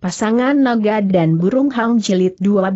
Pasangan Naga dan Burung Hang Jilid 12.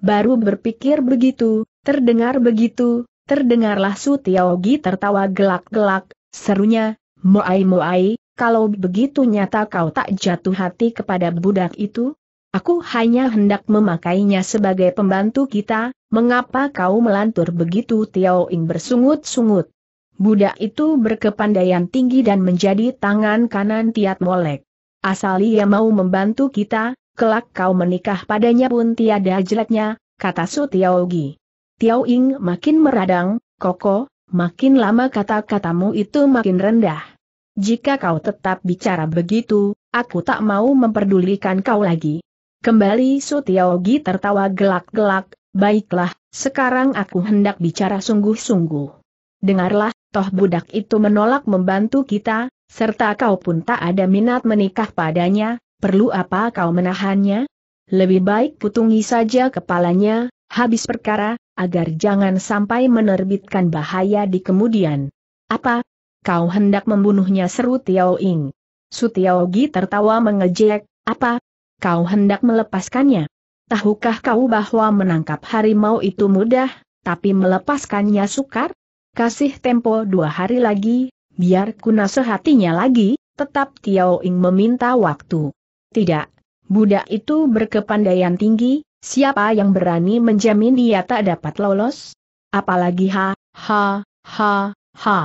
Baru berpikir begitu, terdengar begitu, terdengarlah Su Tiaogi tertawa gelak-gelak, serunya, Moai Moai, kalau begitu nyata kau tak jatuh hati kepada budak itu? Aku hanya hendak memakainya sebagai pembantu kita, mengapa kau melantur begitu Tiao bersungut-sungut. Budak itu berkepandaian tinggi dan menjadi tangan kanan Tiat Molek. Asal ia mau membantu kita, kelak kau menikah padanya pun tiada jeleknya, kata Su Tiaogi. Tiao Ying makin meradang, Koko, makin lama kata-katamu itu makin rendah. Jika kau tetap bicara begitu, aku tak mau memperdulikan kau lagi. Kembali Su Tiaogi tertawa gelak-gelak, baiklah, sekarang aku hendak bicara sungguh-sungguh. Dengarlah, toh budak itu menolak membantu kita, serta kau pun tak ada minat menikah padanya, perlu apa kau menahannya? Lebih baik putungi saja kepalanya, habis perkara, agar jangan sampai menerbitkan bahaya di kemudian. Apa? Kau hendak membunuhnya seru Tiao Ing. Su Tiao Gi tertawa mengejek, apa? Kau hendak melepaskannya? Tahukah kau bahwa menangkap harimau itu mudah, tapi melepaskannya sukar? Kasih tempo dua hari lagi, biar ku nasehatinya lagi, tetap Tiao Ing meminta waktu. Tidak, budak itu berkepandaian tinggi, siapa yang berani menjamin dia tak dapat lolos? Apalagi ha, ha, ha, ha.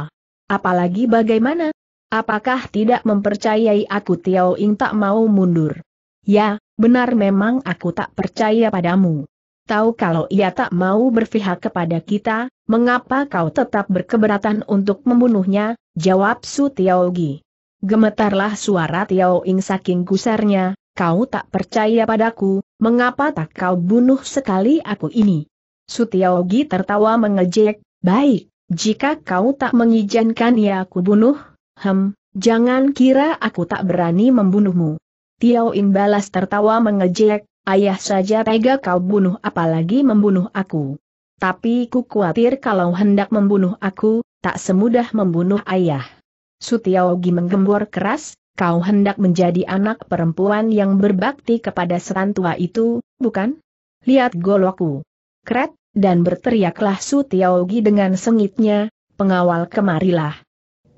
Apalagi bagaimana? Apakah tidak mempercayai aku Tiao Ing tak mau mundur? Ya, benar memang aku tak percaya padamu tahu kalau ia tak mau berpihak kepada kita, mengapa kau tetap berkeberatan untuk membunuhnya, jawab Su Tiaogi. Gemetarlah suara Tiao Ing saking gusarnya, kau tak percaya padaku, mengapa tak kau bunuh sekali aku ini? Su Tiaogi tertawa mengejek, baik, jika kau tak mengizinkan ia aku bunuh, hem, jangan kira aku tak berani membunuhmu. Tiao Ing balas tertawa mengejek, Ayah saja tega kau bunuh apalagi membunuh aku. Tapi ku khawatir kalau hendak membunuh aku, tak semudah membunuh ayah. Sutiaogi menggembor keras, kau hendak menjadi anak perempuan yang berbakti kepada serantua itu, bukan? Lihat goloku. Kret, dan berteriaklah Sutiaogi dengan sengitnya, pengawal kemarilah.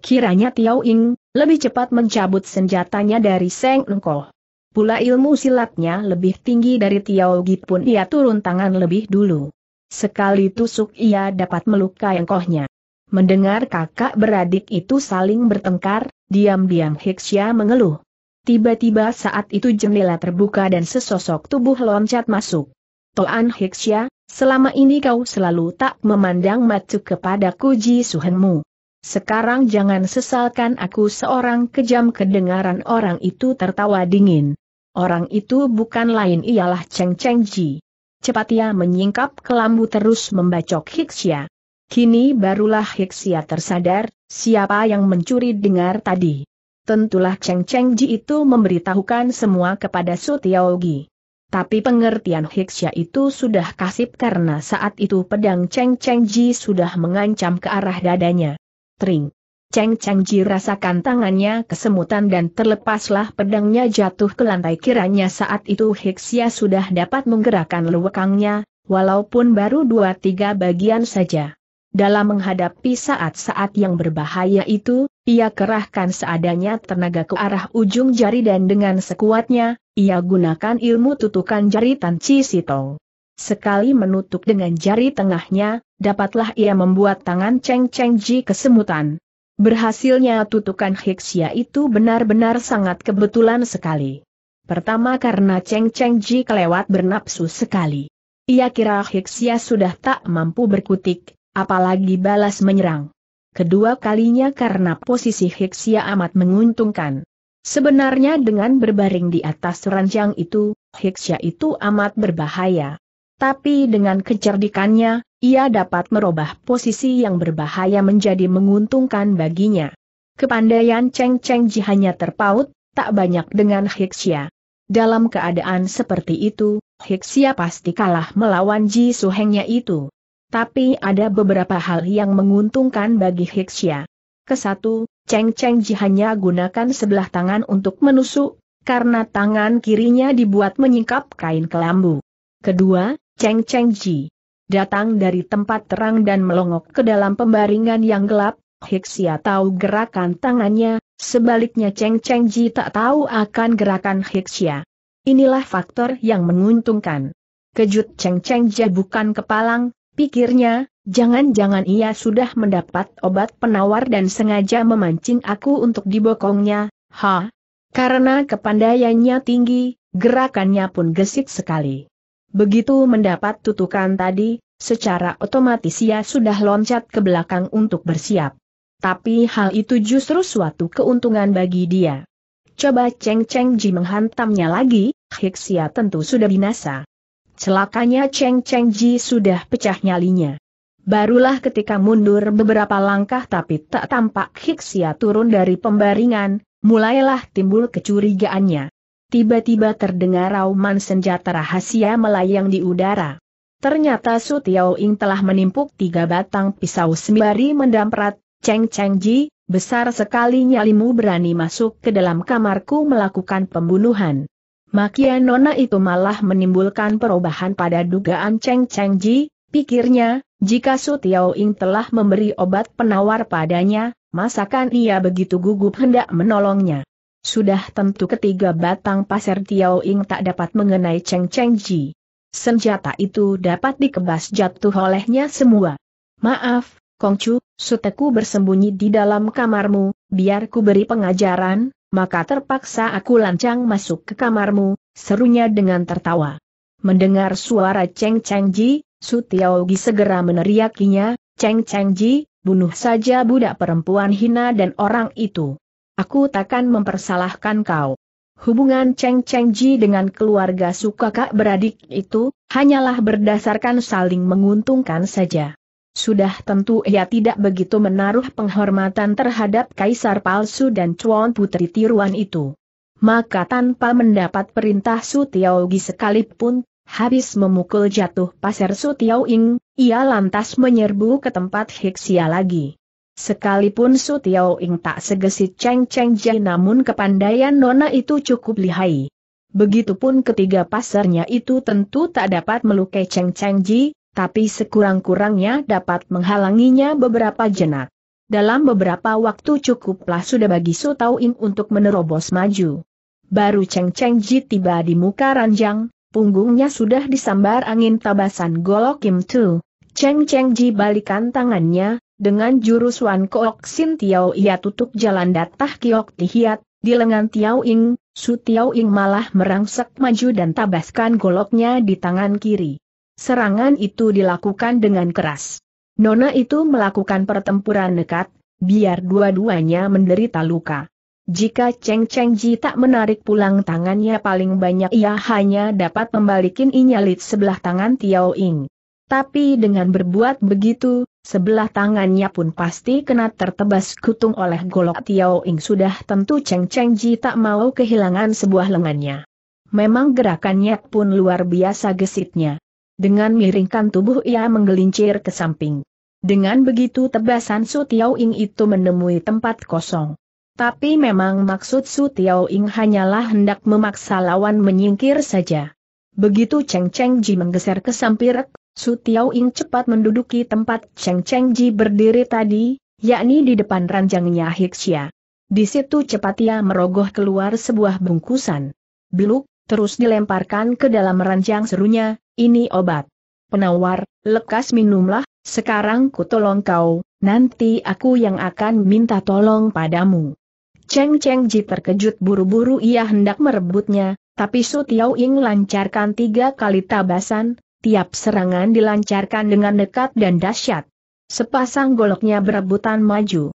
Kiranya Tiao Ing, lebih cepat mencabut senjatanya dari Seng Engkoh. Pula ilmu silatnya lebih tinggi dari Tiao Gi pun ia turun tangan lebih dulu. Sekali tusuk ia dapat melukai engkohnya. Mendengar kakak beradik itu saling bertengkar, diam-diam Hiksya mengeluh. Tiba-tiba saat itu jendela terbuka dan sesosok tubuh loncat masuk. Toan Hiksya, selama ini kau selalu tak memandang macu kepada Kuji Suhenmu. Sekarang jangan sesalkan aku seorang kejam kedengaran orang itu tertawa dingin. Orang itu bukan lain ialah Cheng Cheng Ji. Cepat ia menyingkap kelambu terus membacok Hixia. Kini barulah Hixia tersadar, siapa yang mencuri dengar tadi. Tentulah Cheng Cheng Ji itu memberitahukan semua kepada Su Gi. Tapi pengertian Hixia itu sudah kasip karena saat itu pedang Cheng Cheng Ji sudah mengancam ke arah dadanya. Tring. Cheng Cheng Ji rasakan tangannya kesemutan dan terlepaslah pedangnya jatuh ke lantai kiranya saat itu Hexia sudah dapat menggerakkan lewekangnya, walaupun baru dua tiga bagian saja. Dalam menghadapi saat-saat yang berbahaya itu, ia kerahkan seadanya tenaga ke arah ujung jari dan dengan sekuatnya, ia gunakan ilmu tutukan jari Tan Chi Sitong. Sekali menutup dengan jari tengahnya, dapatlah ia membuat tangan Cheng Cheng Ji kesemutan. Berhasilnya tutukan Hiksia itu benar-benar sangat kebetulan sekali. Pertama karena Cheng Cheng Ji kelewat bernapsu sekali. Ia kira Hiksia sudah tak mampu berkutik, apalagi balas menyerang. Kedua kalinya karena posisi Hiksia amat menguntungkan. Sebenarnya dengan berbaring di atas ranjang itu, Hiksia itu amat berbahaya. Tapi dengan kecerdikannya, ia dapat merubah posisi yang berbahaya menjadi menguntungkan baginya. Kepandaian Cheng Cheng Ji hanya terpaut, tak banyak dengan Hixia. Dalam keadaan seperti itu, Hixia pasti kalah melawan Ji Suhengnya itu. Tapi ada beberapa hal yang menguntungkan bagi Hixia. Kesatu, Cheng Cheng Ji hanya gunakan sebelah tangan untuk menusuk, karena tangan kirinya dibuat menyingkap kain kelambu. Kedua, Cheng Cheng Ji. Datang dari tempat terang dan melongok ke dalam pembaringan yang gelap, Hixia tahu gerakan tangannya, sebaliknya Cheng Cheng Ji tak tahu akan gerakan Hixia. Inilah faktor yang menguntungkan. Kejut Cheng Cheng Ji bukan kepalang, pikirnya, jangan-jangan ia sudah mendapat obat penawar dan sengaja memancing aku untuk dibokongnya, ha? Karena kepandaiannya tinggi, gerakannya pun gesit sekali. Begitu mendapat tutukan tadi, secara otomatis ia sudah loncat ke belakang untuk bersiap. Tapi hal itu justru suatu keuntungan bagi dia. Coba Cheng Cheng Ji menghantamnya lagi, Hiksia tentu sudah binasa. Celakanya Cheng Cheng Ji sudah pecah nyalinya. Barulah ketika mundur beberapa langkah tapi tak tampak Hiksia turun dari pembaringan, mulailah timbul kecurigaannya. Tiba-tiba terdengar rauman senjata rahasia melayang di udara. Ternyata Su Tiao Ing telah menimpuk tiga batang pisau sembari mendamprat, Cheng Cheng Ji, besar sekali nyalimu berani masuk ke dalam kamarku melakukan pembunuhan. Makia Nona itu malah menimbulkan perubahan pada dugaan Cheng Cheng Ji, pikirnya, jika Su Tiao Ing telah memberi obat penawar padanya, masakan ia begitu gugup hendak menolongnya. Sudah tentu ketiga batang pasir Tiao Ing tak dapat mengenai Cheng Cheng Ji. Senjata itu dapat dikebas jatuh olehnya semua. Maaf, Kongcu, suteku bersembunyi di dalam kamarmu, biar ku beri pengajaran, maka terpaksa aku lancang masuk ke kamarmu, serunya dengan tertawa. Mendengar suara Cheng Cheng Ji, Su Tiao Gi segera meneriakinya, Cheng Cheng Ji, bunuh saja budak perempuan hina dan orang itu. Aku takkan mempersalahkan kau. Hubungan Cheng Cheng Ji dengan keluarga Sukakak beradik itu, hanyalah berdasarkan saling menguntungkan saja. Sudah tentu ia tidak begitu menaruh penghormatan terhadap kaisar palsu dan cuan putri tiruan itu. Maka tanpa mendapat perintah Su Tiao Gi sekalipun, habis memukul jatuh pasir Su Tiao Ing, ia lantas menyerbu ke tempat Hiksia lagi. Sekalipun Su Tiao Ing tak segesit Cheng Cheng Jie namun kepandaian Nona itu cukup lihai. Begitupun ketiga pasarnya itu tentu tak dapat melukai Cheng Cheng Ji, tapi sekurang-kurangnya dapat menghalanginya beberapa jenak. Dalam beberapa waktu cukuplah sudah bagi Su Tao Ing untuk menerobos maju. Baru Cheng Cheng Ji tiba di muka ranjang, punggungnya sudah disambar angin tabasan golok Kim Tu. Cheng Cheng Ji balikan tangannya, dengan jurus Wan Kok Sin Tiao ia tutup jalan datah Kiok Tihiat, di lengan Tiao Ing, Su Tiao Ing malah merangsek maju dan tabaskan goloknya di tangan kiri. Serangan itu dilakukan dengan keras. Nona itu melakukan pertempuran nekat, biar dua-duanya menderita luka. Jika Cheng Cheng Ji tak menarik pulang tangannya paling banyak ia hanya dapat membalikin inyalit sebelah tangan Tiao Ing. Tapi dengan berbuat begitu, Sebelah tangannya pun pasti kena tertebas kutung oleh golok Tiao Ing sudah tentu Cheng Cheng Ji tak mau kehilangan sebuah lengannya. Memang gerakannya pun luar biasa gesitnya. Dengan miringkan tubuh ia menggelincir ke samping. Dengan begitu tebasan Su Tiao Ing itu menemui tempat kosong. Tapi memang maksud Su Tiao Ing hanyalah hendak memaksa lawan menyingkir saja. Begitu Cheng Cheng Ji menggeser ke samping. Su Tiao Ing cepat menduduki tempat Cheng Cheng Ji berdiri tadi, yakni di depan ranjangnya Hixia. Di situ cepat ia merogoh keluar sebuah bungkusan. Beluk, terus dilemparkan ke dalam ranjang serunya, ini obat. Penawar, lekas minumlah, sekarang ku tolong kau, nanti aku yang akan minta tolong padamu. Cheng Cheng Ji terkejut buru-buru ia hendak merebutnya, tapi Su Tiao Ing lancarkan tiga kali tabasan, tiap serangan dilancarkan dengan dekat dan dahsyat. Sepasang goloknya berebutan maju.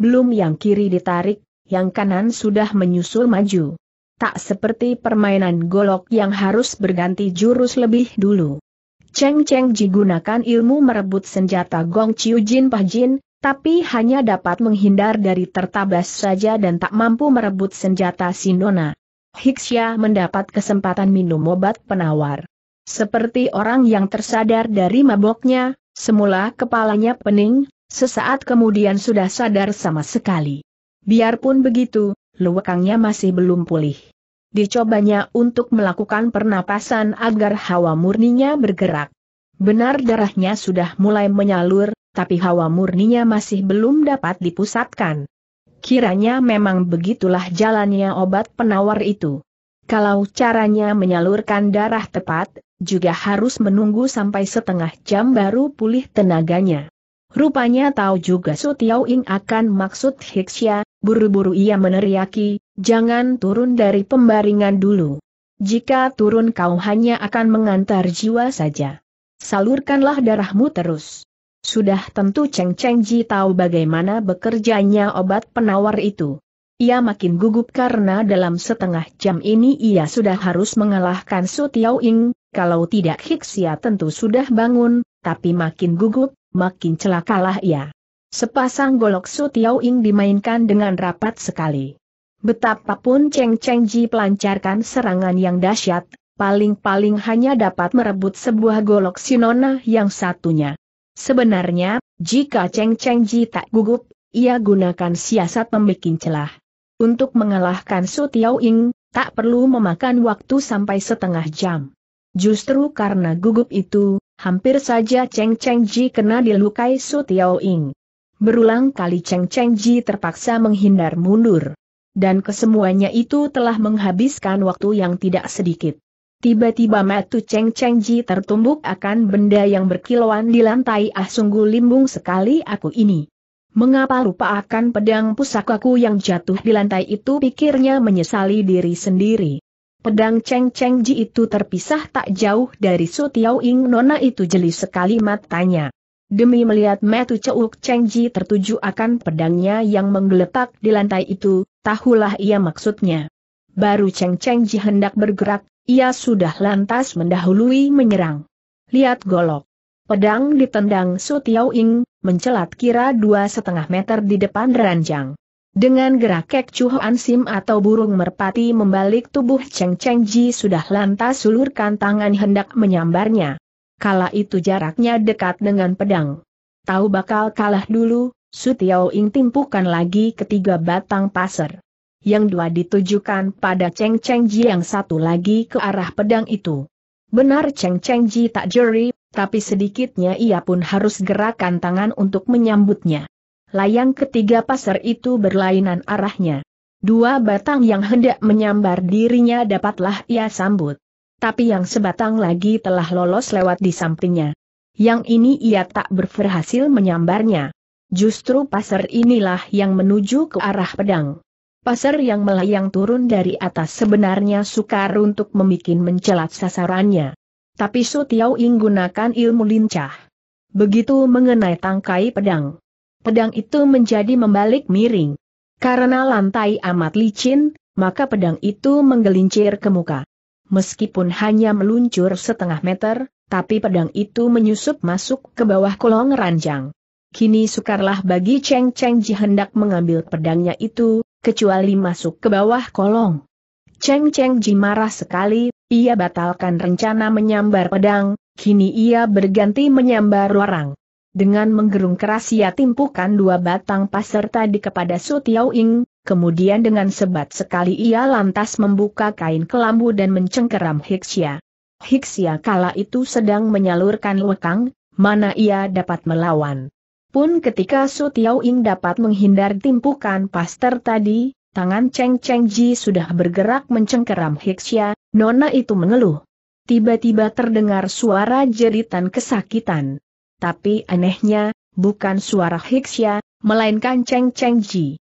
Belum yang kiri ditarik, yang kanan sudah menyusul maju. Tak seperti permainan golok yang harus berganti jurus lebih dulu. Cheng Cheng Ji gunakan ilmu merebut senjata Gong Chiu Jin Pah Jin, tapi hanya dapat menghindar dari tertabas saja dan tak mampu merebut senjata Sinona. Hixia mendapat kesempatan minum obat penawar. Seperti orang yang tersadar dari maboknya, semula kepalanya pening, sesaat kemudian sudah sadar sama sekali. Biarpun begitu, luwekangnya masih belum pulih. Dicobanya untuk melakukan pernapasan agar hawa murninya bergerak. Benar darahnya sudah mulai menyalur, tapi hawa murninya masih belum dapat dipusatkan. Kiranya memang begitulah jalannya obat penawar itu. Kalau caranya menyalurkan darah tepat, juga harus menunggu sampai setengah jam baru pulih tenaganya. Rupanya tahu juga Su Ing akan maksud Hixia. buru-buru ia meneriaki, jangan turun dari pembaringan dulu. Jika turun kau hanya akan mengantar jiwa saja. Salurkanlah darahmu terus. Sudah tentu Cheng Cheng Ji tahu bagaimana bekerjanya obat penawar itu. Ia makin gugup karena dalam setengah jam ini ia sudah harus mengalahkan Su Ing, kalau tidak Hiksia tentu sudah bangun, tapi makin gugup, makin celakalah ia. Sepasang golok Su Ing dimainkan dengan rapat sekali. Betapapun Cheng Cheng Ji pelancarkan serangan yang dahsyat, paling-paling hanya dapat merebut sebuah golok Sinona yang satunya. Sebenarnya, jika Cheng Cheng Ji tak gugup, ia gunakan siasat membuat celah. Untuk mengalahkan Su Ing, tak perlu memakan waktu sampai setengah jam. Justru karena gugup itu, hampir saja Cheng Cheng Ji kena dilukai Su Tiao Ing. Berulang kali Cheng Cheng Ji terpaksa menghindar mundur. Dan kesemuanya itu telah menghabiskan waktu yang tidak sedikit. Tiba-tiba matu Cheng Cheng Ji tertumbuk akan benda yang berkilauan di lantai ah sungguh limbung sekali aku ini. Mengapa lupa akan pedang pusakaku yang jatuh di lantai itu pikirnya menyesali diri sendiri. Pedang Cheng Cheng Ji itu terpisah tak jauh dari Su Tiao Ing Nona itu jeli sekali matanya. Demi melihat Metu Ceuk Cheng Ji tertuju akan pedangnya yang menggeletak di lantai itu, tahulah ia maksudnya. Baru Cheng Cheng Ji hendak bergerak, ia sudah lantas mendahului menyerang. Lihat golok. Pedang ditendang Su Tiao Ing, mencelat kira dua setengah meter di depan ranjang. Dengan gerak kek cuhoan sim atau burung merpati membalik tubuh Cheng Cheng Ji sudah lantas ulurkan tangan hendak menyambarnya. Kala itu jaraknya dekat dengan pedang. Tahu bakal kalah dulu, Su Tiao Ing timpukan lagi ketiga batang pasir. Yang dua ditujukan pada Cheng Cheng Ji yang satu lagi ke arah pedang itu. Benar Cheng Cheng Ji tak jeri, tapi sedikitnya ia pun harus gerakan tangan untuk menyambutnya layang ketiga pasar itu berlainan arahnya. Dua batang yang hendak menyambar dirinya dapatlah ia sambut. Tapi yang sebatang lagi telah lolos lewat di sampingnya. Yang ini ia tak berhasil menyambarnya. Justru pasar inilah yang menuju ke arah pedang. Pasar yang melayang turun dari atas sebenarnya sukar untuk membuat mencelat sasarannya. Tapi Sutiau menggunakan gunakan ilmu lincah. Begitu mengenai tangkai pedang, pedang itu menjadi membalik miring. Karena lantai amat licin, maka pedang itu menggelincir ke muka. Meskipun hanya meluncur setengah meter, tapi pedang itu menyusup masuk ke bawah kolong ranjang. Kini sukarlah bagi Cheng Cheng Ji hendak mengambil pedangnya itu, kecuali masuk ke bawah kolong. Cheng Cheng Ji marah sekali, ia batalkan rencana menyambar pedang, kini ia berganti menyambar orang dengan menggerung keras ia timpukan dua batang pasir tadi kepada Su Ing, kemudian dengan sebat sekali ia lantas membuka kain kelambu dan mencengkeram Hiksia. Hiksia kala itu sedang menyalurkan lekang, mana ia dapat melawan. Pun ketika Su Ing dapat menghindar timpukan pasir tadi, tangan Cheng Cheng Ji sudah bergerak mencengkeram Hiksia, nona itu mengeluh. Tiba-tiba terdengar suara jeritan kesakitan tapi anehnya, bukan suara Hiksya, melainkan Cheng Cheng Ji.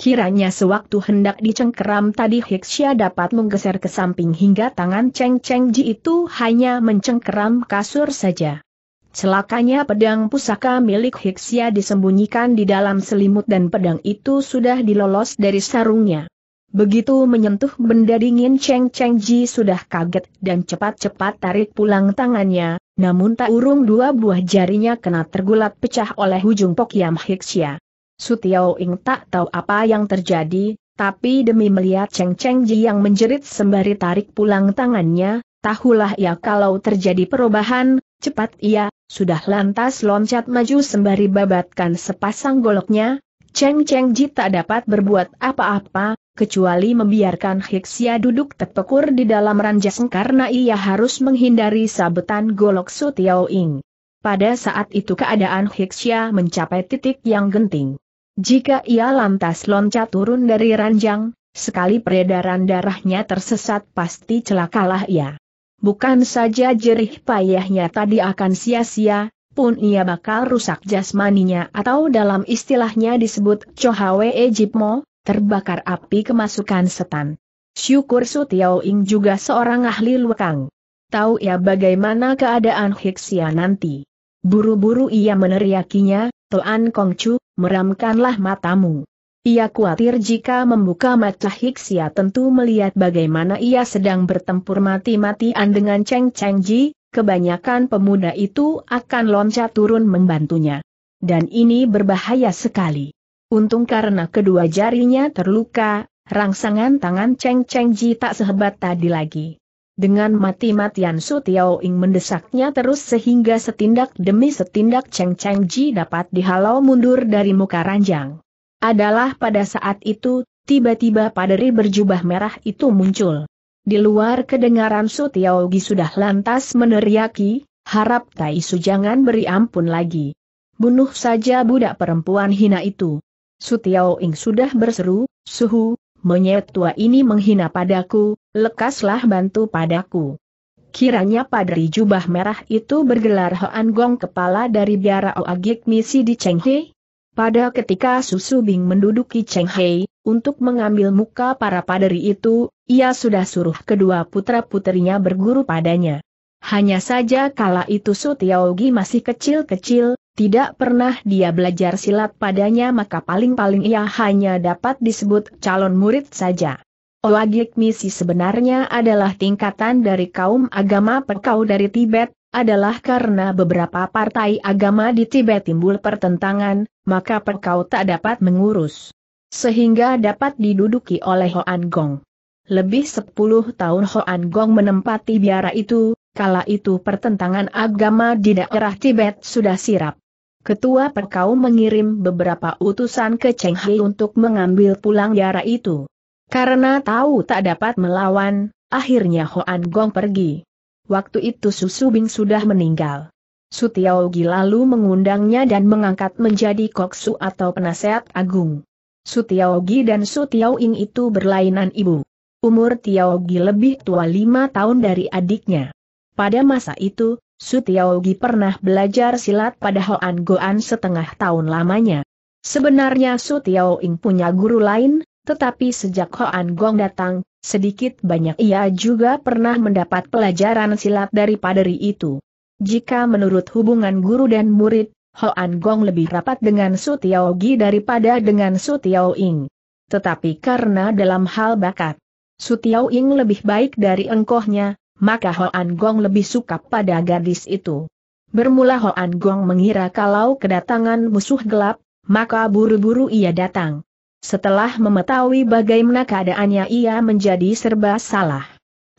Kiranya sewaktu hendak dicengkeram tadi Hiksya dapat menggeser ke samping hingga tangan Cheng Cheng Ji itu hanya mencengkeram kasur saja. Celakanya pedang pusaka milik Hiksya disembunyikan di dalam selimut dan pedang itu sudah dilolos dari sarungnya. Begitu menyentuh benda dingin Cheng Cheng Ji sudah kaget dan cepat-cepat tarik pulang tangannya, namun tak urung dua buah jarinya kena tergulat pecah oleh ujung Pok Yam Hiksya. Sutiao Ing tak tahu apa yang terjadi, tapi demi melihat Cheng Cheng Ji yang menjerit sembari tarik pulang tangannya, tahulah ya kalau terjadi perubahan, cepat ia, sudah lantas loncat maju sembari babatkan sepasang goloknya, Cheng Cheng Ji tak dapat berbuat apa-apa, kecuali membiarkan Hiksia duduk terpekur di dalam ranjang karena ia harus menghindari sabetan golok Sutiaoing. Pada saat itu keadaan Hiksia mencapai titik yang genting. Jika ia lantas loncat turun dari ranjang, sekali peredaran darahnya tersesat pasti celakalah ia. Bukan saja jerih payahnya tadi akan sia-sia, pun ia bakal rusak jasmaninya atau dalam istilahnya disebut Chohawe Ejipmo, terbakar api kemasukan setan. Syukur Su Tiao Ing juga seorang ahli lekang. Tahu ya bagaimana keadaan Hiksia nanti. Buru-buru ia meneriakinya, Toan Chu, meramkanlah matamu. Ia khawatir jika membuka mata Hiksia tentu melihat bagaimana ia sedang bertempur mati-matian dengan Cheng Cheng Ji, kebanyakan pemuda itu akan loncat turun membantunya. Dan ini berbahaya sekali. Untung karena kedua jarinya terluka, rangsangan tangan Cheng Cheng Ji tak sehebat tadi lagi. Dengan mati-matian Su Tiao Ing mendesaknya terus sehingga setindak demi setindak Cheng Cheng Ji dapat dihalau mundur dari muka ranjang. Adalah pada saat itu, tiba-tiba paderi berjubah merah itu muncul. Di luar kedengaran Su Tiao Gi sudah lantas meneriaki, harap Tai Su jangan beri ampun lagi. Bunuh saja budak perempuan hina itu. Sutiao Ing sudah berseru, Suhu, monyet tua ini menghina padaku, lekaslah bantu padaku. Kiranya padri jubah merah itu bergelar Hoan Gong kepala dari biara Oagik misi di Chenghe. Pada ketika Susu Bing menduduki Chenghe, untuk mengambil muka para padri itu, ia sudah suruh kedua putra-putrinya berguru padanya. Hanya saja kala itu Su masih kecil-kecil, tidak pernah dia belajar silat padanya maka paling-paling ia hanya dapat disebut calon murid saja. Oagik misi sebenarnya adalah tingkatan dari kaum agama pekau dari Tibet, adalah karena beberapa partai agama di Tibet timbul pertentangan, maka pekau tak dapat mengurus. Sehingga dapat diduduki oleh Hoan Gong. Lebih 10 tahun Hoan Gong menempati biara itu, kala itu pertentangan agama di daerah Tibet sudah sirap. Ketua Perkau mengirim beberapa utusan ke Cheng He untuk mengambil pulang darah itu. Karena tahu tak dapat melawan, akhirnya Hoan Gong pergi. Waktu itu Susu Bing sudah meninggal. Sutiaogi lalu mengundangnya dan mengangkat menjadi koksu atau penasehat agung. Sutiaogi dan Ing itu berlainan ibu. Umur Tiaogi lebih tua lima tahun dari adiknya. Pada masa itu, Su pernah belajar silat pada Hoan Goan setengah tahun lamanya. Sebenarnya Su punya guru lain, tetapi sejak Hoan Gong datang, sedikit banyak ia juga pernah mendapat pelajaran silat dari paderi itu. Jika menurut hubungan guru dan murid, Hoan Gong lebih rapat dengan Su daripada dengan Su Ing. Tetapi karena dalam hal bakat, Su Ing lebih baik dari engkohnya, maka Hoan Gong lebih suka pada gadis itu. Bermula Hoan Gong mengira kalau kedatangan musuh gelap, maka buru-buru ia datang. Setelah memetahui bagaimana keadaannya ia menjadi serba salah.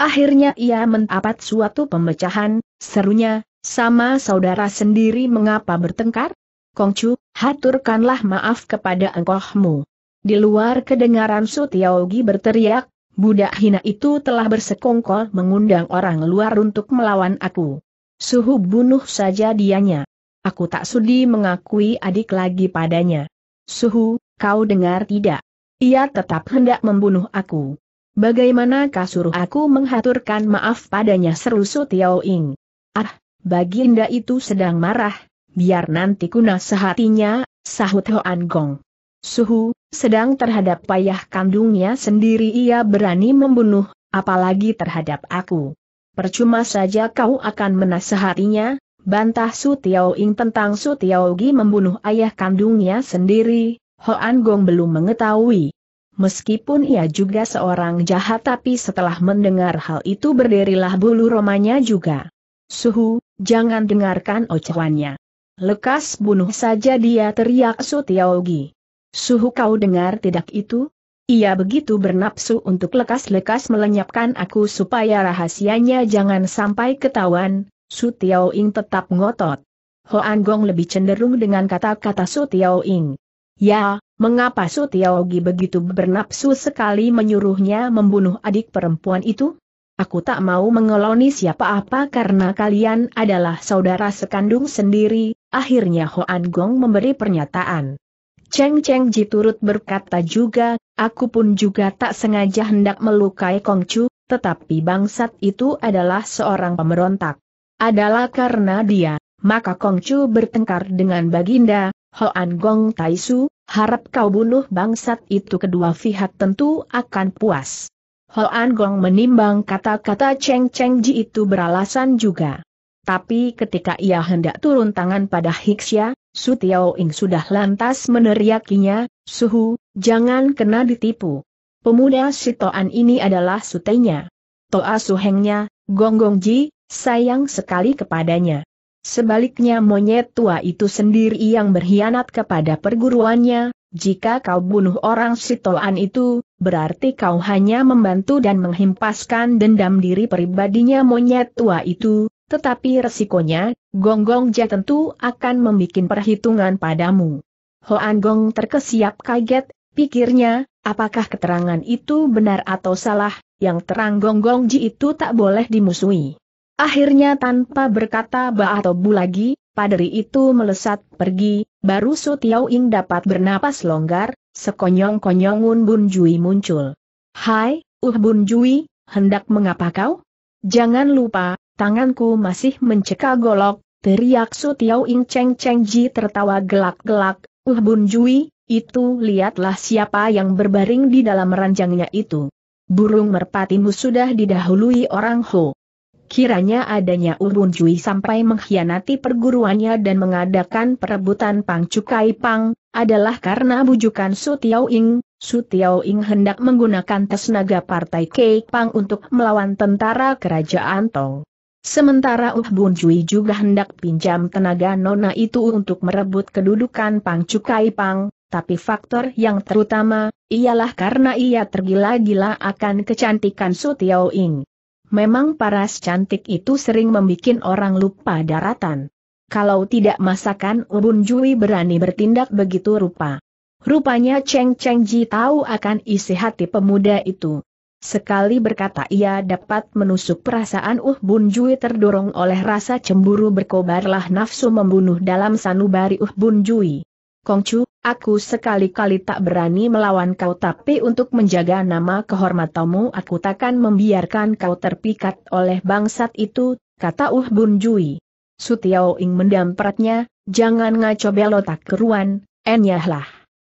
Akhirnya ia mendapat suatu pemecahan, serunya, sama saudara sendiri mengapa bertengkar? Kongcu, haturkanlah maaf kepada engkohmu. Di luar kedengaran Sutiaogi berteriak, budak hina itu telah bersekongkol mengundang orang luar untuk melawan aku. Suhu bunuh saja dianya. Aku tak sudi mengakui adik lagi padanya. Suhu, kau dengar tidak? Ia tetap hendak membunuh aku. Bagaimana kasur aku menghaturkan maaf padanya seru Su Tiao Ing. Ah, baginda itu sedang marah, biar nanti kuna sehatinya, sahut Hoan Gong. Suhu, sedang terhadap payah kandungnya sendiri ia berani membunuh, apalagi terhadap aku. Percuma saja kau akan menasehatinya, bantah Su Tiao Ing tentang Su Tiao Gi membunuh ayah kandungnya sendiri, Hoan Gong belum mengetahui. Meskipun ia juga seorang jahat tapi setelah mendengar hal itu berdirilah bulu romanya juga. Suhu, jangan dengarkan ocehannya. Lekas bunuh saja dia teriak Su Tiao Gi. Suhu kau dengar tidak itu? Ia begitu bernapsu untuk lekas-lekas melenyapkan aku supaya rahasianya jangan sampai ketahuan, Su Tiao Ing tetap ngotot. Hoan Gong lebih cenderung dengan kata-kata Su Tiao Ing. Ya, mengapa Su Tiao Gi begitu bernapsu sekali menyuruhnya membunuh adik perempuan itu? Aku tak mau mengeloni siapa-apa karena kalian adalah saudara sekandung sendiri, akhirnya Hoan Gong memberi pernyataan. Cheng Cheng Ji turut berkata juga, aku pun juga tak sengaja hendak melukai Kong Chu, tetapi bangsat itu adalah seorang pemberontak. Adalah karena dia, maka Kong Chu bertengkar dengan Baginda, Hoan Gong Tai harap kau bunuh bangsat itu kedua pihak tentu akan puas. Hoan Gong menimbang kata-kata Cheng Cheng Ji itu beralasan juga. Tapi ketika ia hendak turun tangan pada Hixia, Su Tiao Ing sudah lantas meneriakinya, Suhu, jangan kena ditipu. Pemuda Sitoan ini adalah sutenya. Toa Suhengnya, Gonggong Ji, sayang sekali kepadanya. Sebaliknya monyet tua itu sendiri yang berkhianat kepada perguruannya, jika kau bunuh orang sitoan itu, berarti kau hanya membantu dan menghimpaskan dendam diri pribadinya monyet tua itu, tetapi resikonya, Gonggong Jia tentu akan membuat perhitungan padamu. Hoan Gong terkesiap kaget, pikirnya, apakah keterangan itu benar atau salah, yang terang Gonggong Ji itu tak boleh dimusuhi. Akhirnya tanpa berkata ba atau bu lagi, paderi itu melesat pergi, baru Su Tiao Ing dapat bernapas longgar, sekonyong-konyong Un Bun Jui muncul. Hai, Uh Bun Jui, hendak mengapa kau? Jangan lupa, Tanganku masih mencekal golok, teriak Su Tiau Ing Cheng Cheng Ji tertawa gelak-gelak, Uh Bun Jui, itu lihatlah siapa yang berbaring di dalam ranjangnya itu. Burung merpatimu sudah didahului orang Ho. Kiranya adanya Urun uh, Jui sampai mengkhianati perguruannya dan mengadakan perebutan Pang Cukai Pang, adalah karena bujukan Su Tiau Ing. Su Tiau Ing hendak menggunakan naga partai Kei Pang untuk melawan tentara kerajaan Tong. Sementara Uh Bun Cui juga hendak pinjam tenaga nona itu untuk merebut kedudukan Pang Cukai Pang, tapi faktor yang terutama, ialah karena ia tergila-gila akan kecantikan Su Tiao Ing. Memang paras cantik itu sering membuat orang lupa daratan. Kalau tidak masakan Uh Bun Cui berani bertindak begitu rupa. Rupanya Cheng Cheng Ji tahu akan isi hati pemuda itu. Sekali berkata ia dapat menusuk perasaan Uh Bun Jui terdorong oleh rasa cemburu berkobarlah nafsu membunuh dalam sanubari Uh Bun Jui. Kongcu, aku sekali-kali tak berani melawan kau tapi untuk menjaga nama kehormatamu aku takkan membiarkan kau terpikat oleh bangsat itu, kata Uh Bun Jui. Sutiao Ing mendampratnya, jangan ngaco belotak keruan, enyahlah.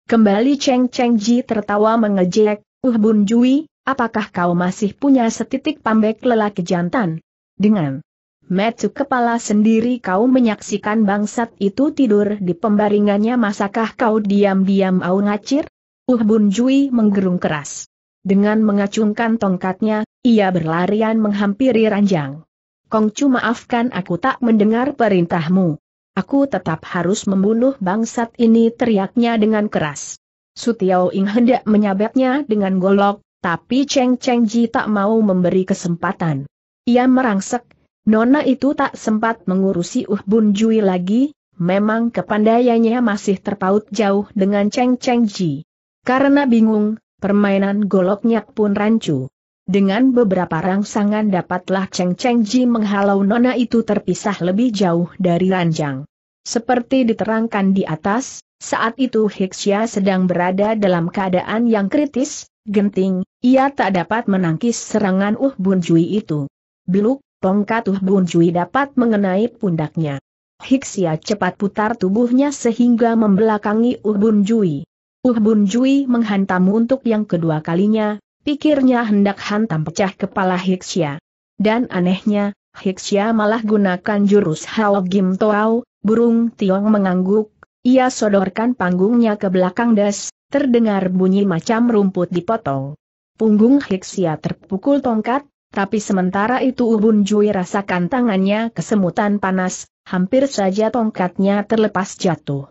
Kembali Cheng Cheng Ji tertawa mengejek, Uh Bun Jui, apakah kau masih punya setitik pambek lelaki jantan? Dengan metu kepala sendiri kau menyaksikan bangsat itu tidur di pembaringannya masakah kau diam-diam au ngacir? Uh Bun Jui menggerung keras. Dengan mengacungkan tongkatnya, ia berlarian menghampiri ranjang. Chu maafkan aku tak mendengar perintahmu. Aku tetap harus membunuh bangsat ini teriaknya dengan keras. Sutiao Ing hendak menyabetnya dengan golok, tapi Cheng Cheng Ji tak mau memberi kesempatan. Ia merangsek, Nona itu tak sempat mengurusi Uh Bun Jui lagi, memang kepandaiannya masih terpaut jauh dengan Cheng Cheng Ji. Karena bingung, permainan goloknya pun rancu. Dengan beberapa rangsangan dapatlah Cheng Cheng Ji menghalau Nona itu terpisah lebih jauh dari ranjang. Seperti diterangkan di atas, saat itu Hixia sedang berada dalam keadaan yang kritis, Genting, ia tak dapat menangkis serangan Uh Bun Jui itu. Beluk, tongkat Uh Bun Jui dapat mengenai pundaknya. Hiksia cepat putar tubuhnya sehingga membelakangi Uh Bun Jui. Uh Bun Jui menghantam untuk yang kedua kalinya, pikirnya hendak hantam pecah kepala Hiksia. Dan anehnya, Hiksia malah gunakan jurus Hao Gim Toao, burung Tiong mengangguk, ia sodorkan panggungnya ke belakang das, terdengar bunyi macam rumput dipotong. Punggung Hiksia terpukul tongkat, tapi sementara itu Ubun Jui rasakan tangannya kesemutan panas, hampir saja tongkatnya terlepas jatuh.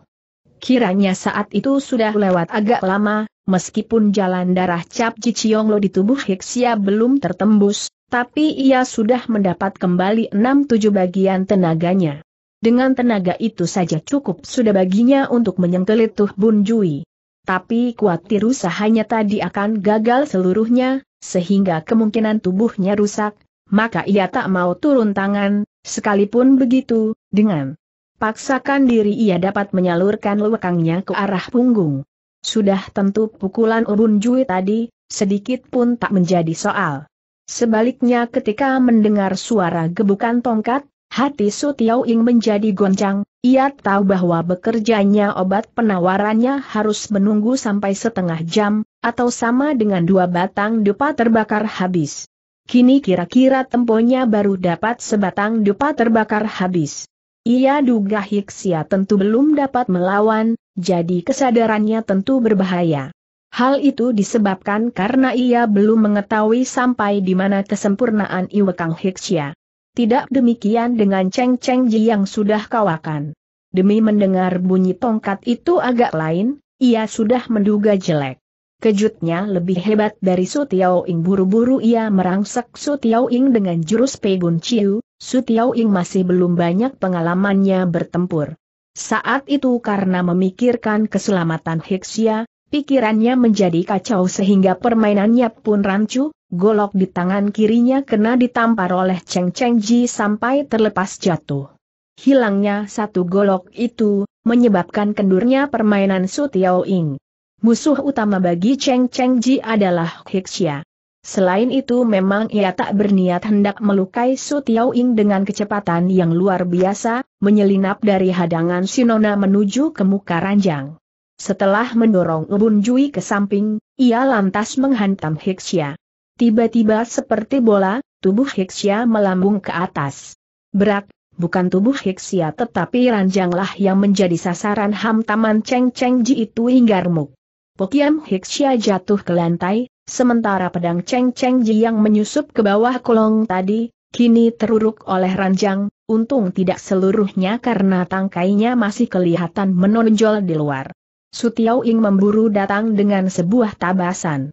Kiranya saat itu sudah lewat agak lama, meskipun jalan darah cap lo di tubuh Hiksia belum tertembus, tapi ia sudah mendapat kembali enam tujuh bagian tenaganya. Dengan tenaga itu saja cukup sudah baginya untuk menyengkelit Tuh Bun Jui. Tapi kuatir usahanya tadi akan gagal seluruhnya, sehingga kemungkinan tubuhnya rusak, maka ia tak mau turun tangan, sekalipun begitu, dengan paksakan diri ia dapat menyalurkan lewekangnya ke arah punggung. Sudah tentu pukulan Ubun Jui tadi, sedikit pun tak menjadi soal. Sebaliknya ketika mendengar suara gebukan tongkat, Hati Su Ing menjadi goncang, ia tahu bahwa bekerjanya obat penawarannya harus menunggu sampai setengah jam, atau sama dengan dua batang dupa terbakar habis. Kini kira-kira temponya baru dapat sebatang dupa terbakar habis. Ia duga Hiksia tentu belum dapat melawan, jadi kesadarannya tentu berbahaya. Hal itu disebabkan karena ia belum mengetahui sampai di mana kesempurnaan Iwekang Hiksia. Tidak demikian dengan Cheng Cheng Ji yang sudah kawakan. Demi mendengar bunyi tongkat itu agak lain, ia sudah menduga jelek. Kejutnya lebih hebat dari Su Ing buru-buru ia merangsek Su Ing dengan jurus Pegun Chiu, Su Ing masih belum banyak pengalamannya bertempur. Saat itu karena memikirkan keselamatan Hixia, pikirannya menjadi kacau sehingga permainannya pun rancu, golok di tangan kirinya kena ditampar oleh Cheng Cheng Ji sampai terlepas jatuh. Hilangnya satu golok itu, menyebabkan kendurnya permainan Su Tiao Ing. Musuh utama bagi Cheng Cheng Ji adalah Hixia. Selain itu memang ia tak berniat hendak melukai Su Ing dengan kecepatan yang luar biasa, menyelinap dari hadangan Sinona menuju ke muka ranjang. Setelah mendorong Ubun Jui ke samping, ia lantas menghantam Hixia. Tiba-tiba seperti bola, tubuh Hiksia melambung ke atas. Berat, bukan tubuh Hiksia tetapi ranjanglah yang menjadi sasaran hamtaman Cheng Cheng Ji itu hingga remuk. Pokiam Hiksia jatuh ke lantai, sementara pedang Cheng Cheng Ji yang menyusup ke bawah kolong tadi, kini teruruk oleh ranjang, untung tidak seluruhnya karena tangkainya masih kelihatan menonjol di luar. Sutiao Ing memburu datang dengan sebuah tabasan.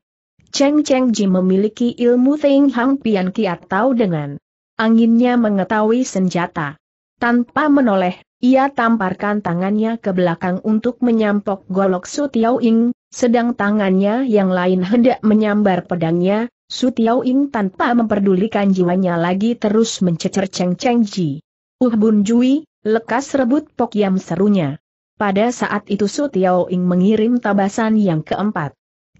Cheng Cheng Ji memiliki ilmu Teng Hang Pian Kiat tahu dengan anginnya mengetahui senjata. Tanpa menoleh, ia tamparkan tangannya ke belakang untuk menyampok golok Su Tiao Ing, sedang tangannya yang lain hendak menyambar pedangnya, Su Tiao Ing tanpa memperdulikan jiwanya lagi terus mencecer Cheng Cheng Ji. Uh Bun Jui, lekas rebut Pok Yam serunya. Pada saat itu Su Tiao Ing mengirim tabasan yang keempat.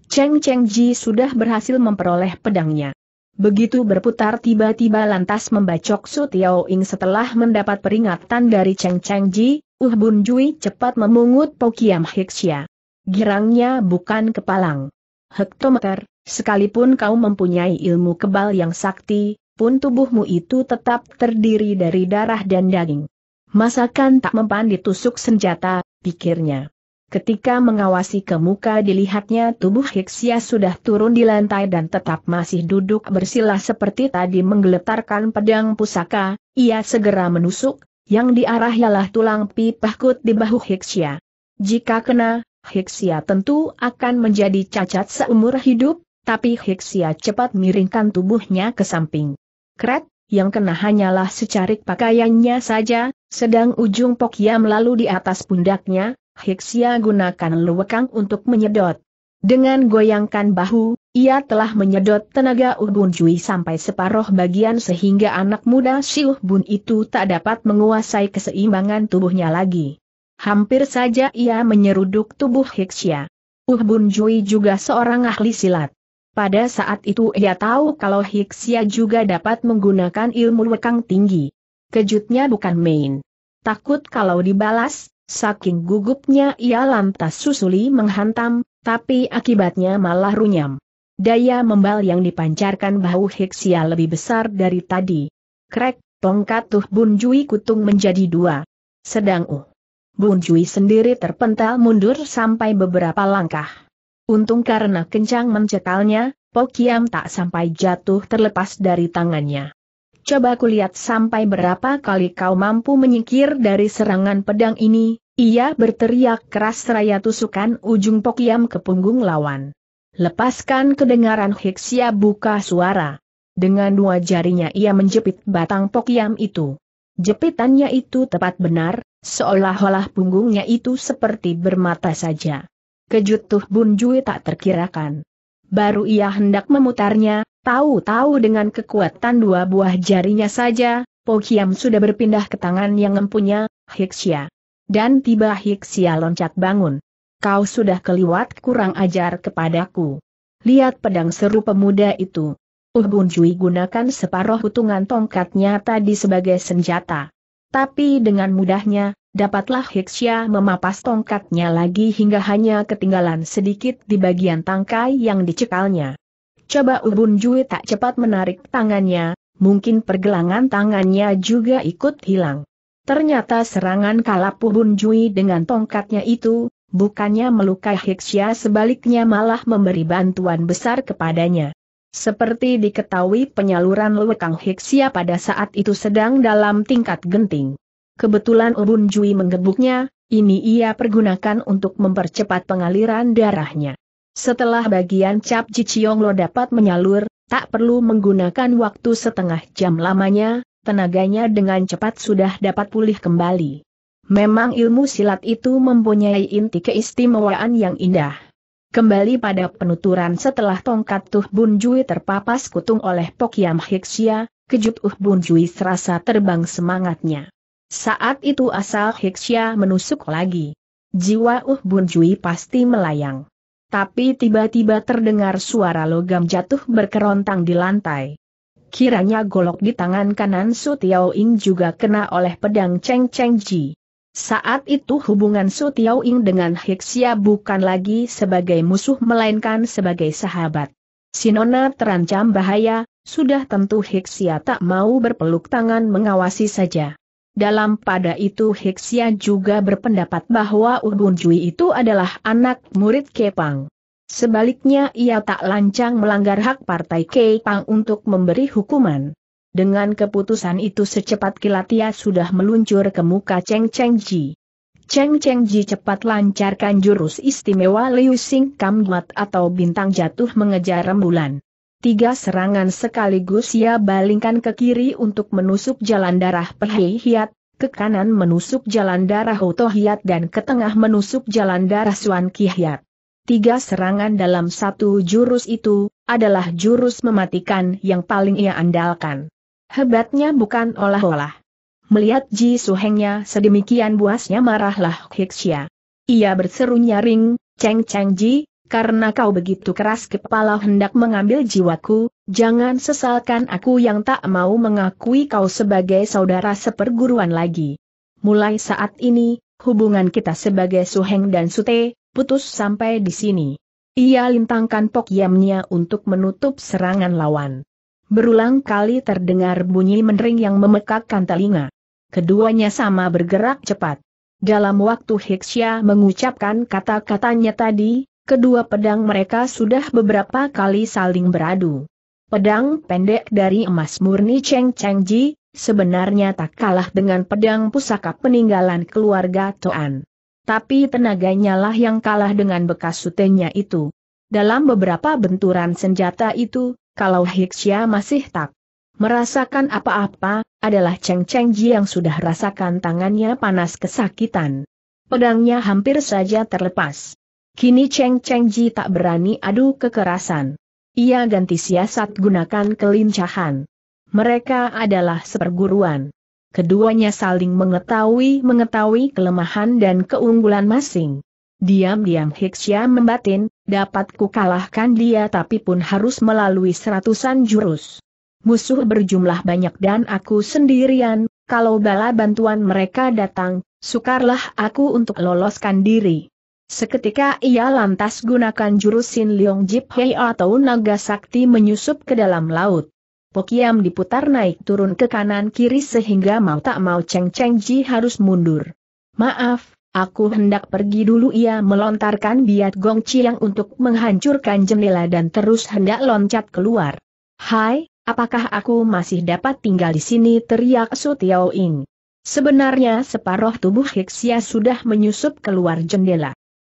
Cheng Cheng Ji sudah berhasil memperoleh pedangnya. Begitu berputar tiba-tiba lantas membacok Su Tiao Ing setelah mendapat peringatan dari Cheng Cheng Ji, Uh Bun Jui cepat memungut Pokiam Hiksia. Girangnya bukan kepalang. Hektometer, sekalipun kau mempunyai ilmu kebal yang sakti, pun tubuhmu itu tetap terdiri dari darah dan daging. Masakan tak mempan ditusuk senjata, pikirnya. Ketika mengawasi ke muka dilihatnya tubuh Hiksia sudah turun di lantai dan tetap masih duduk bersila seperti tadi menggeletarkan pedang pusaka, ia segera menusuk, yang diarah ialah tulang pipah kut di bahu Hiksia. Jika kena, Hiksia tentu akan menjadi cacat seumur hidup, tapi Hiksia cepat miringkan tubuhnya ke samping. Kret, yang kena hanyalah secarik pakaiannya saja, sedang ujung pokia melalui di atas pundaknya, Hiksia gunakan luwekang untuk menyedot. Dengan goyangkan bahu, ia telah menyedot tenaga Ubun Jui sampai separoh bagian sehingga anak muda Siuh Bun itu tak dapat menguasai keseimbangan tubuhnya lagi. Hampir saja ia menyeruduk tubuh Hiksia. Ubun Jui juga seorang ahli silat. Pada saat itu ia tahu kalau Hiksia juga dapat menggunakan ilmu lekang tinggi. Kejutnya bukan main. Takut kalau dibalas, Saking gugupnya ia lantas susuli menghantam, tapi akibatnya malah runyam. Daya membal yang dipancarkan bahu heksia lebih besar dari tadi. Krek, tongkat Tuh bunjui kutung menjadi dua. Sedang Uh. bunjui sendiri terpental mundur sampai beberapa langkah. Untung karena kencang mencekalnya, Pokiam tak sampai jatuh terlepas dari tangannya. Coba kulihat sampai berapa kali kau mampu menyingkir dari serangan pedang ini, ia berteriak keras seraya tusukan ujung pokiam ke punggung lawan. Lepaskan kedengaran Hiksia buka suara. Dengan dua jarinya ia menjepit batang pokiam itu. Jepitannya itu tepat benar, seolah-olah punggungnya itu seperti bermata saja. Kejut Tuh Bunjui tak terkirakan. Baru ia hendak memutarnya, Tahu-tahu dengan kekuatan dua buah jarinya saja, Pokiam sudah berpindah ke tangan yang empunya, Hiksia. Dan tiba Hiksia loncat bangun. Kau sudah keliwat kurang ajar kepadaku. Lihat pedang seru pemuda itu. Uh Bun Jui gunakan separuh hutungan tongkatnya tadi sebagai senjata. Tapi dengan mudahnya, dapatlah Hiksia memapas tongkatnya lagi hingga hanya ketinggalan sedikit di bagian tangkai yang dicekalnya. Coba Ubun Jui tak cepat menarik tangannya, mungkin pergelangan tangannya juga ikut hilang. Ternyata serangan kalap Ubun Jui dengan tongkatnya itu, bukannya melukai Hiksya sebaliknya malah memberi bantuan besar kepadanya. Seperti diketahui penyaluran lewekang Hiksia pada saat itu sedang dalam tingkat genting. Kebetulan Ubun Jui menggebuknya, ini ia pergunakan untuk mempercepat pengaliran darahnya. Setelah bagian cap Jiciong Lo dapat menyalur, tak perlu menggunakan waktu setengah jam lamanya, tenaganya dengan cepat sudah dapat pulih kembali. Memang ilmu silat itu mempunyai inti keistimewaan yang indah. Kembali pada penuturan setelah tongkat Tuh Bun Jui terpapas kutung oleh Pokyam Hiksia, kejut Uh Bun Jui serasa terbang semangatnya. Saat itu asal Hiksia menusuk lagi. Jiwa Uh Bun Jui pasti melayang tapi tiba-tiba terdengar suara logam jatuh berkerontang di lantai. Kiranya golok di tangan kanan Su Tiao Ing juga kena oleh pedang Cheng Cheng Ji. Saat itu hubungan Su Tiao Ing dengan Hixia bukan lagi sebagai musuh melainkan sebagai sahabat. Sinona terancam bahaya, sudah tentu Hixia tak mau berpeluk tangan mengawasi saja. Dalam pada itu Hexia juga berpendapat bahwa Ubun Jui itu adalah anak murid Kepang. Sebaliknya ia tak lancang melanggar hak partai Kepang untuk memberi hukuman. Dengan keputusan itu secepat kilat ia sudah meluncur ke muka Cheng Cheng Ji. Cheng Cheng Ji cepat lancarkan jurus istimewa Liu Sing Guat atau bintang jatuh mengejar rembulan. Tiga serangan sekaligus ia balingkan ke kiri untuk menusuk jalan darah Hiat, ke kanan menusuk jalan darah Otohiat dan ke tengah menusuk jalan darah Suan Kihiat. Tiga serangan dalam satu jurus itu, adalah jurus mematikan yang paling ia andalkan. Hebatnya bukan olah-olah. Melihat Ji Suhengnya sedemikian buasnya marahlah Hixia. Ia berseru nyaring, Ceng Ceng Ji, karena kau begitu keras kepala hendak mengambil jiwaku, jangan sesalkan aku yang tak mau mengakui kau sebagai saudara seperguruan lagi. Mulai saat ini, hubungan kita sebagai Suheng dan Sute, putus sampai di sini. Ia lintangkan pok untuk menutup serangan lawan. Berulang kali terdengar bunyi menering yang memekakkan telinga. Keduanya sama bergerak cepat. Dalam waktu Hiksya mengucapkan kata-katanya tadi, Kedua pedang mereka sudah beberapa kali saling beradu. Pedang pendek dari emas murni Cheng Cheng Ji, sebenarnya tak kalah dengan pedang pusaka peninggalan keluarga Toan. Tapi tenaganya lah yang kalah dengan bekas sutenya itu. Dalam beberapa benturan senjata itu, kalau Hixia masih tak merasakan apa-apa, adalah Cheng Cheng Ji yang sudah rasakan tangannya panas kesakitan. Pedangnya hampir saja terlepas. Kini Cheng Cheng Ji tak berani adu kekerasan. Ia ganti siasat gunakan kelincahan. Mereka adalah seperguruan. Keduanya saling mengetahui-mengetahui kelemahan dan keunggulan masing. Diam-diam Hiksya membatin, dapat kukalahkan dia tapi pun harus melalui seratusan jurus. Musuh berjumlah banyak dan aku sendirian, kalau bala bantuan mereka datang, sukarlah aku untuk loloskan diri. Seketika ia lantas gunakan jurus Sin Leong Jip Hei atau naga sakti menyusup ke dalam laut. Pokiam diputar naik turun ke kanan kiri sehingga mau tak mau Cheng Cheng Ji harus mundur. Maaf, aku hendak pergi dulu ia melontarkan biat Gong Chiang untuk menghancurkan jendela dan terus hendak loncat keluar. Hai, apakah aku masih dapat tinggal di sini teriak Su Tiao Ing. Sebenarnya separuh tubuh Hixia sudah menyusup keluar jendela.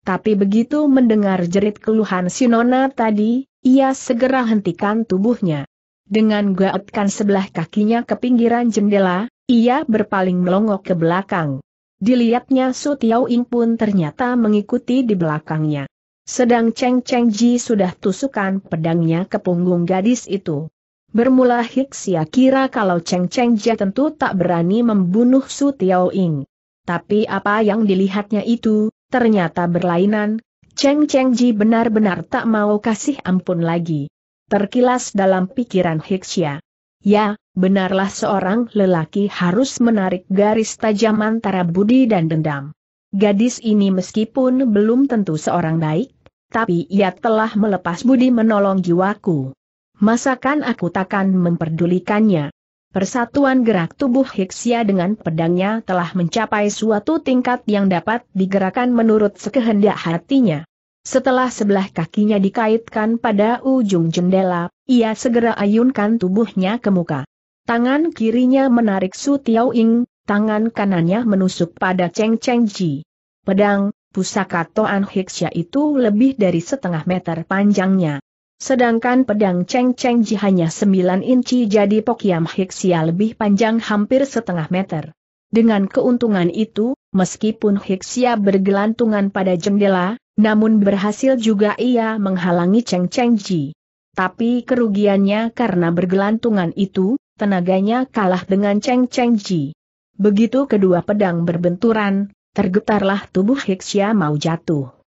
Tapi begitu mendengar jerit keluhan Sinona tadi, ia segera hentikan tubuhnya. Dengan gaetkan sebelah kakinya ke pinggiran jendela, ia berpaling melongok ke belakang. Dilihatnya Su Tiao Ing pun ternyata mengikuti di belakangnya. Sedang Cheng Cheng Ji sudah tusukan pedangnya ke punggung gadis itu. Bermula Hiksia kira kalau Cheng Cheng Ji tentu tak berani membunuh Su Tiao Ing. Tapi apa yang dilihatnya itu, ternyata berlainan, Cheng Cheng Ji benar-benar tak mau kasih ampun lagi. Terkilas dalam pikiran Hixia. Ya, benarlah seorang lelaki harus menarik garis tajam antara budi dan dendam. Gadis ini meskipun belum tentu seorang baik, tapi ia telah melepas budi menolong jiwaku. Masakan aku takkan memperdulikannya. Persatuan gerak tubuh Hiksia dengan pedangnya telah mencapai suatu tingkat yang dapat digerakkan menurut sekehendak hatinya. Setelah sebelah kakinya dikaitkan pada ujung jendela, ia segera ayunkan tubuhnya ke muka. Tangan kirinya menarik Su Tiao Ing, tangan kanannya menusuk pada Cheng Cheng Ji. Pedang, pusaka Toan Hiksia itu lebih dari setengah meter panjangnya. Sedangkan pedang Cheng Cheng Ji hanya 9 inci jadi Pokiam Hiksia lebih panjang hampir setengah meter. Dengan keuntungan itu, meskipun Hiksia bergelantungan pada jendela, namun berhasil juga ia menghalangi Cheng Cheng Ji. Tapi kerugiannya karena bergelantungan itu, tenaganya kalah dengan Cheng Cheng Ji. Begitu kedua pedang berbenturan, tergetarlah tubuh Hiksia mau jatuh.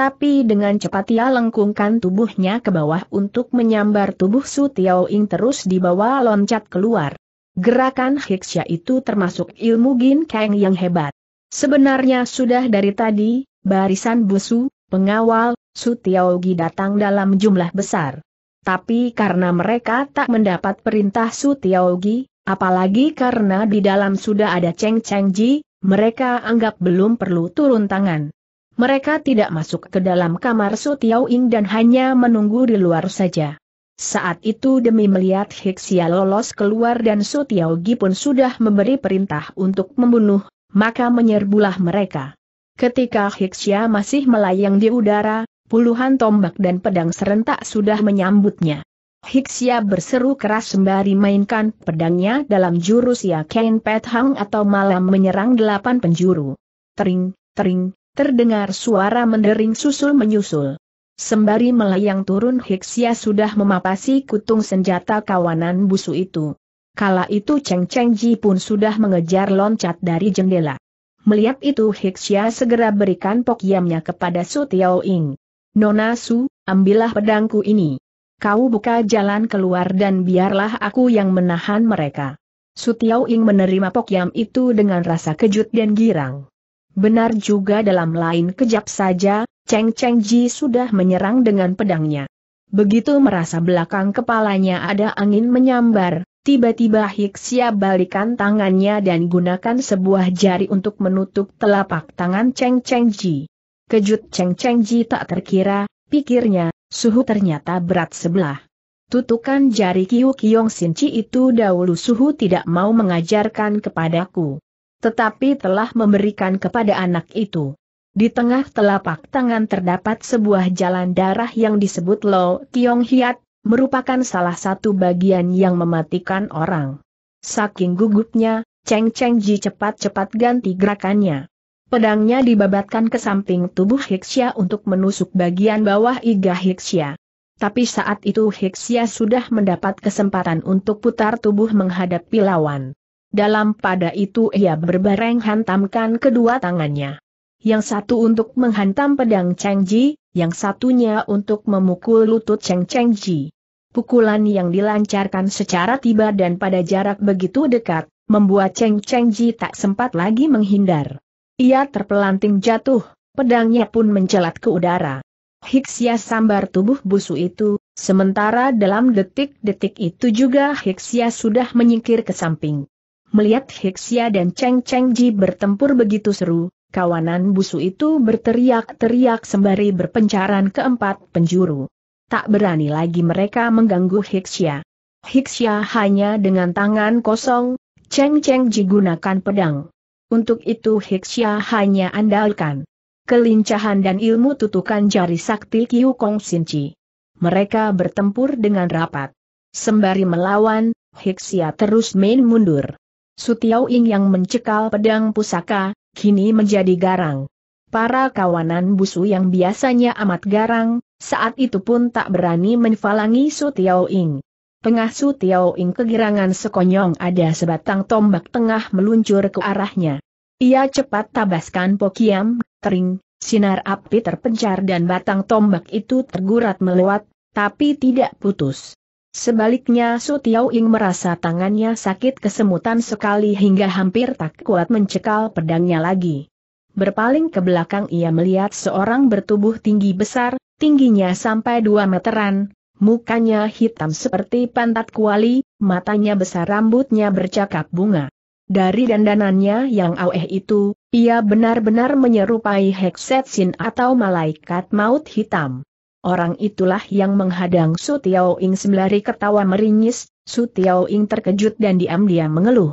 Tapi dengan cepat ia lengkungkan tubuhnya ke bawah untuk menyambar tubuh Su Tiao Ing terus dibawa loncat keluar. Gerakan Hiksya itu termasuk ilmu Gin Kang yang hebat. Sebenarnya sudah dari tadi, barisan busu, pengawal, Su Tiao Gi datang dalam jumlah besar. Tapi karena mereka tak mendapat perintah Su Tiao Gi, apalagi karena di dalam sudah ada Cheng Cheng Ji, mereka anggap belum perlu turun tangan. Mereka tidak masuk ke dalam kamar Su Ying dan hanya menunggu di luar saja. Saat itu demi melihat Hixia lolos keluar dan Su Gi pun sudah memberi perintah untuk membunuh, maka menyerbulah mereka. Ketika Hixia masih melayang di udara, puluhan tombak dan pedang serentak sudah menyambutnya. Hixia berseru keras sembari mainkan pedangnya dalam jurus Kain ya Pet Hang atau malam menyerang delapan penjuru. Tering, tering, Terdengar suara mendering susul menyusul. Sembari melayang turun Hiksia sudah memapasi kutung senjata kawanan busu itu. Kala itu Cheng Cheng Ji pun sudah mengejar loncat dari jendela. Melihat itu Hiksia segera berikan pokyamnya kepada Su Tiao Ing. Nona Su, ambillah pedangku ini. Kau buka jalan keluar dan biarlah aku yang menahan mereka. Su Tiao Ing menerima pokyam itu dengan rasa kejut dan girang. Benar juga dalam lain kejap saja, Cheng Cheng Ji sudah menyerang dengan pedangnya. Begitu merasa belakang kepalanya ada angin menyambar, tiba-tiba Hiksia balikan tangannya dan gunakan sebuah jari untuk menutup telapak tangan Cheng Cheng Ji. Kejut Cheng Cheng Ji tak terkira, pikirnya, suhu ternyata berat sebelah. Tutukan jari Kiu Kiong Sinci itu dahulu suhu tidak mau mengajarkan kepadaku tetapi telah memberikan kepada anak itu. Di tengah telapak tangan terdapat sebuah jalan darah yang disebut Lo Tiong Hiat, merupakan salah satu bagian yang mematikan orang. Saking gugupnya, Cheng Cheng Ji cepat-cepat ganti gerakannya. Pedangnya dibabatkan ke samping tubuh Hixia untuk menusuk bagian bawah iga Hixia. Tapi saat itu Hixia sudah mendapat kesempatan untuk putar tubuh menghadapi lawan. Dalam pada itu ia berbareng hantamkan kedua tangannya. Yang satu untuk menghantam pedang Cheng Ji, yang satunya untuk memukul lutut Cheng Cheng Ji. Pukulan yang dilancarkan secara tiba dan pada jarak begitu dekat, membuat Cheng Cheng Ji tak sempat lagi menghindar. Ia terpelanting jatuh, pedangnya pun mencelat ke udara. Hiksia sambar tubuh busu itu, sementara dalam detik-detik itu juga Hiksia sudah menyingkir ke samping. Melihat Hixia dan Cheng Cheng Ji bertempur begitu seru, kawanan busu itu berteriak-teriak sembari berpencaran ke empat penjuru. Tak berani lagi mereka mengganggu Hixia. Hixia hanya dengan tangan kosong, Cheng Cheng Ji gunakan pedang. Untuk itu Hixia hanya andalkan kelincahan dan ilmu tutukan jari sakti Kiu Kong Chi. Mereka bertempur dengan rapat. Sembari melawan, Hixia terus main mundur. Sutiaoing yang mencekal pedang pusaka, kini menjadi garang. Para kawanan busu yang biasanya amat garang, saat itu pun tak berani menfalangi Sutiao Ing. Tengah Sutiao Ing kegirangan sekonyong ada sebatang tombak tengah meluncur ke arahnya. Ia cepat tabaskan pokiam, tering, sinar api terpencar dan batang tombak itu tergurat melewat, tapi tidak putus. Sebaliknya Su ing merasa tangannya sakit kesemutan sekali hingga hampir tak kuat mencekal pedangnya lagi. Berpaling ke belakang ia melihat seorang bertubuh tinggi besar, tingginya sampai dua meteran, mukanya hitam seperti pantat kuali, matanya besar rambutnya bercakap bunga. Dari dandanannya yang aweh itu, ia benar-benar menyerupai Hekset Sin atau malaikat maut hitam. Orang itulah yang menghadang Su Tiao Ing sembari ketawa meringis, Su Tiao Ing terkejut dan diam-diam mengeluh.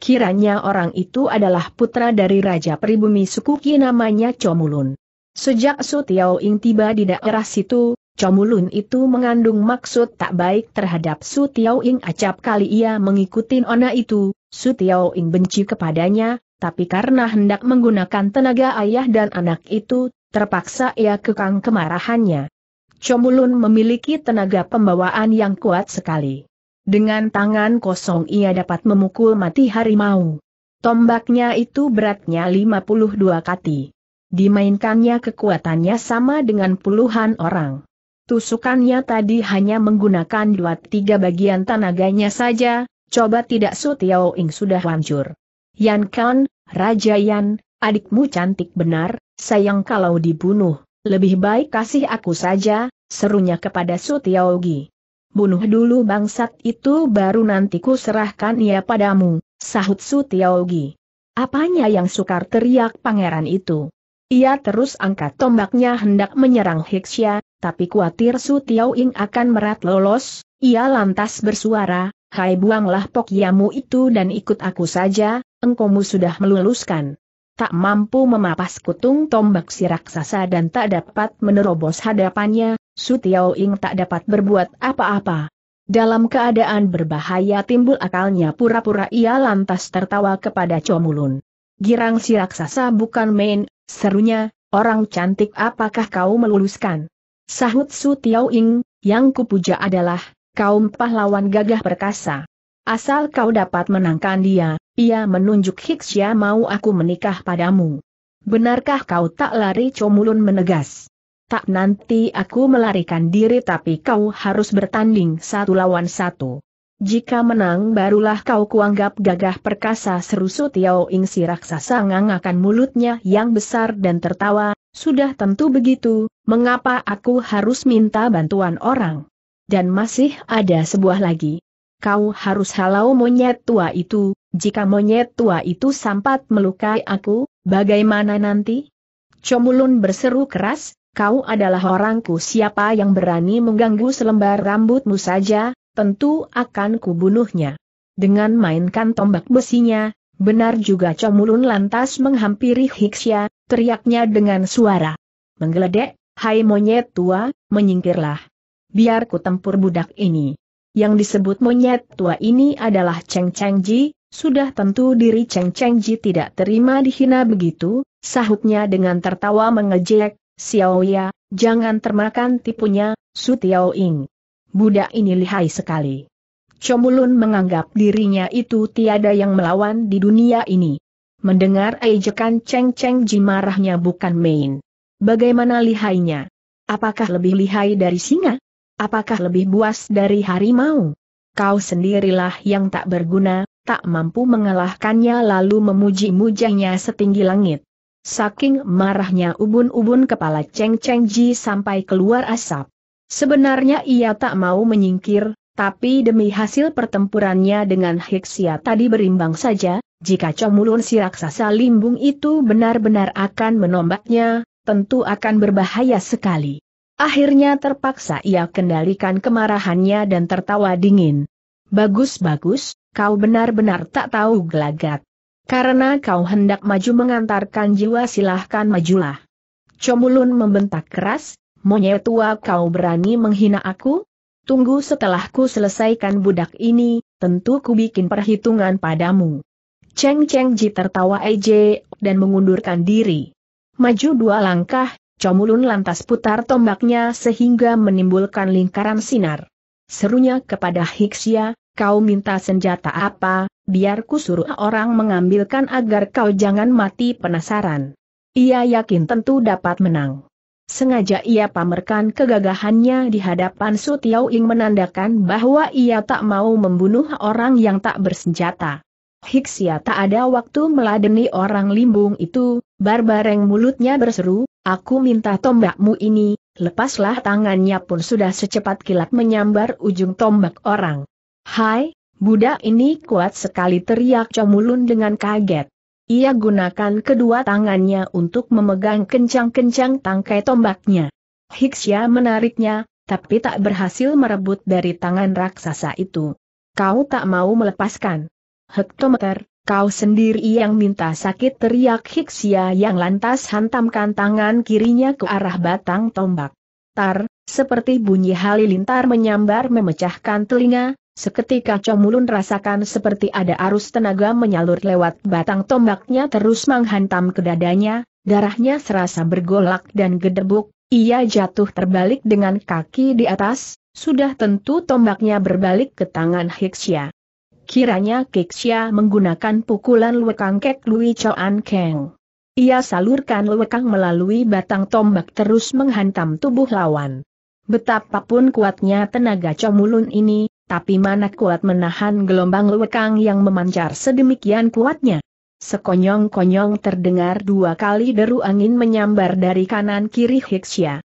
Kiranya orang itu adalah putra dari Raja Pribumi suku namanya Comulun. Sejak Su Tiao Ing tiba di daerah situ, Comulun itu mengandung maksud tak baik terhadap Su Tiao Ing acap kali ia mengikuti ona itu, Su Tiao Ing benci kepadanya, tapi karena hendak menggunakan tenaga ayah dan anak itu, terpaksa ia kekang kemarahannya. Chomulun memiliki tenaga pembawaan yang kuat sekali. Dengan tangan kosong ia dapat memukul mati harimau. Tombaknya itu beratnya 52 kati. Dimainkannya kekuatannya sama dengan puluhan orang. Tusukannya tadi hanya menggunakan dua tiga bagian tenaganya saja, coba tidak Su Tiao Ing sudah hancur. Yan Kan, Raja Yan, adikmu cantik benar, sayang kalau dibunuh. Lebih baik kasih aku saja, serunya kepada Sutiaogi. Bunuh dulu bangsat itu baru nanti ku serahkan ia padamu, sahut Sutiaogi. Apanya yang sukar teriak pangeran itu. Ia terus angkat tombaknya hendak menyerang Hiksya, tapi khawatir Su akan merat lolos, ia lantas bersuara, Hai buanglah pokyamu itu dan ikut aku saja, engkomu sudah meluluskan tak mampu memapas kutung tombak si raksasa dan tak dapat menerobos hadapannya, Su Tiao Ing tak dapat berbuat apa-apa. Dalam keadaan berbahaya timbul akalnya pura-pura ia lantas tertawa kepada Comulun. Girang si raksasa bukan main, serunya, orang cantik apakah kau meluluskan? Sahut Su Tiao Ing, yang kupuja adalah, kaum pahlawan gagah perkasa. Asal kau dapat menangkan dia, ia menunjuk Hiksia mau aku menikah padamu. Benarkah kau tak lari Comulun menegas? Tak nanti aku melarikan diri tapi kau harus bertanding satu lawan satu. Jika menang barulah kau kuanggap gagah perkasa seru Tiao Ing si raksasa ngangakan mulutnya yang besar dan tertawa, sudah tentu begitu, mengapa aku harus minta bantuan orang? Dan masih ada sebuah lagi, kau harus halau monyet tua itu, jika monyet tua itu sempat melukai aku, bagaimana nanti? Comulun berseru keras, kau adalah orangku siapa yang berani mengganggu selembar rambutmu saja, tentu akan kubunuhnya. Dengan mainkan tombak besinya, benar juga Comulun lantas menghampiri Hiksya, teriaknya dengan suara. Menggeledek, hai monyet tua, menyingkirlah. Biar ku tempur budak ini. Yang disebut monyet tua ini adalah Cheng Cheng Ji, sudah tentu diri Cheng Cheng Ji tidak terima dihina begitu, sahutnya dengan tertawa mengejek, Xiao Ya, jangan termakan tipunya, Su Tiao Ing. Budak ini lihai sekali. Chomulun menganggap dirinya itu tiada yang melawan di dunia ini. Mendengar ejekan Cheng Cheng Ji marahnya bukan main. Bagaimana lihainya? Apakah lebih lihai dari singa? Apakah lebih buas dari harimau? Kau sendirilah yang tak berguna, tak mampu mengalahkannya lalu memuji-mujahnya setinggi langit. Saking marahnya ubun-ubun kepala Cheng Cheng Ji sampai keluar asap. Sebenarnya ia tak mau menyingkir, tapi demi hasil pertempurannya dengan Hiksia tadi berimbang saja, jika comulun si raksasa limbung itu benar-benar akan menombaknya, tentu akan berbahaya sekali. Akhirnya terpaksa ia kendalikan kemarahannya dan tertawa dingin. Bagus-bagus, kau benar-benar tak tahu gelagat. Karena kau hendak maju mengantarkan jiwa silahkan majulah. Comulun membentak keras, monyet tua kau berani menghina aku? Tunggu setelah ku selesaikan budak ini, tentu ku bikin perhitungan padamu. Cheng Cheng Ji tertawa ej, dan mengundurkan diri. Maju dua langkah, Comulun lantas putar tombaknya sehingga menimbulkan lingkaran sinar. Serunya kepada Hiksia, kau minta senjata apa, biar ku suruh orang mengambilkan agar kau jangan mati penasaran. Ia yakin tentu dapat menang. Sengaja ia pamerkan kegagahannya di hadapan Su Tiao Ing menandakan bahwa ia tak mau membunuh orang yang tak bersenjata. Hiksia tak ada waktu meladeni orang limbung itu, barbareng mulutnya berseru, aku minta tombakmu ini, lepaslah tangannya pun sudah secepat kilat menyambar ujung tombak orang. Hai, budak ini kuat sekali teriak Comulun dengan kaget. Ia gunakan kedua tangannya untuk memegang kencang-kencang tangkai tombaknya. Hiksia menariknya, tapi tak berhasil merebut dari tangan raksasa itu. Kau tak mau melepaskan hektometer, kau sendiri yang minta sakit teriak Hiksia yang lantas hantamkan tangan kirinya ke arah batang tombak. Tar, seperti bunyi halilintar menyambar memecahkan telinga, seketika Comulun rasakan seperti ada arus tenaga menyalur lewat batang tombaknya terus menghantam ke dadanya, darahnya serasa bergolak dan gedebuk, ia jatuh terbalik dengan kaki di atas, sudah tentu tombaknya berbalik ke tangan Hiksia. Kiranya Kixia menggunakan pukulan lekang kek Lui Choan Keng. Ia salurkan lekang melalui batang tombak terus menghantam tubuh lawan. Betapapun kuatnya tenaga comulun ini, tapi mana kuat menahan gelombang lekang yang memancar sedemikian kuatnya. Sekonyong-konyong terdengar dua kali deru angin menyambar dari kanan kiri Hiksia.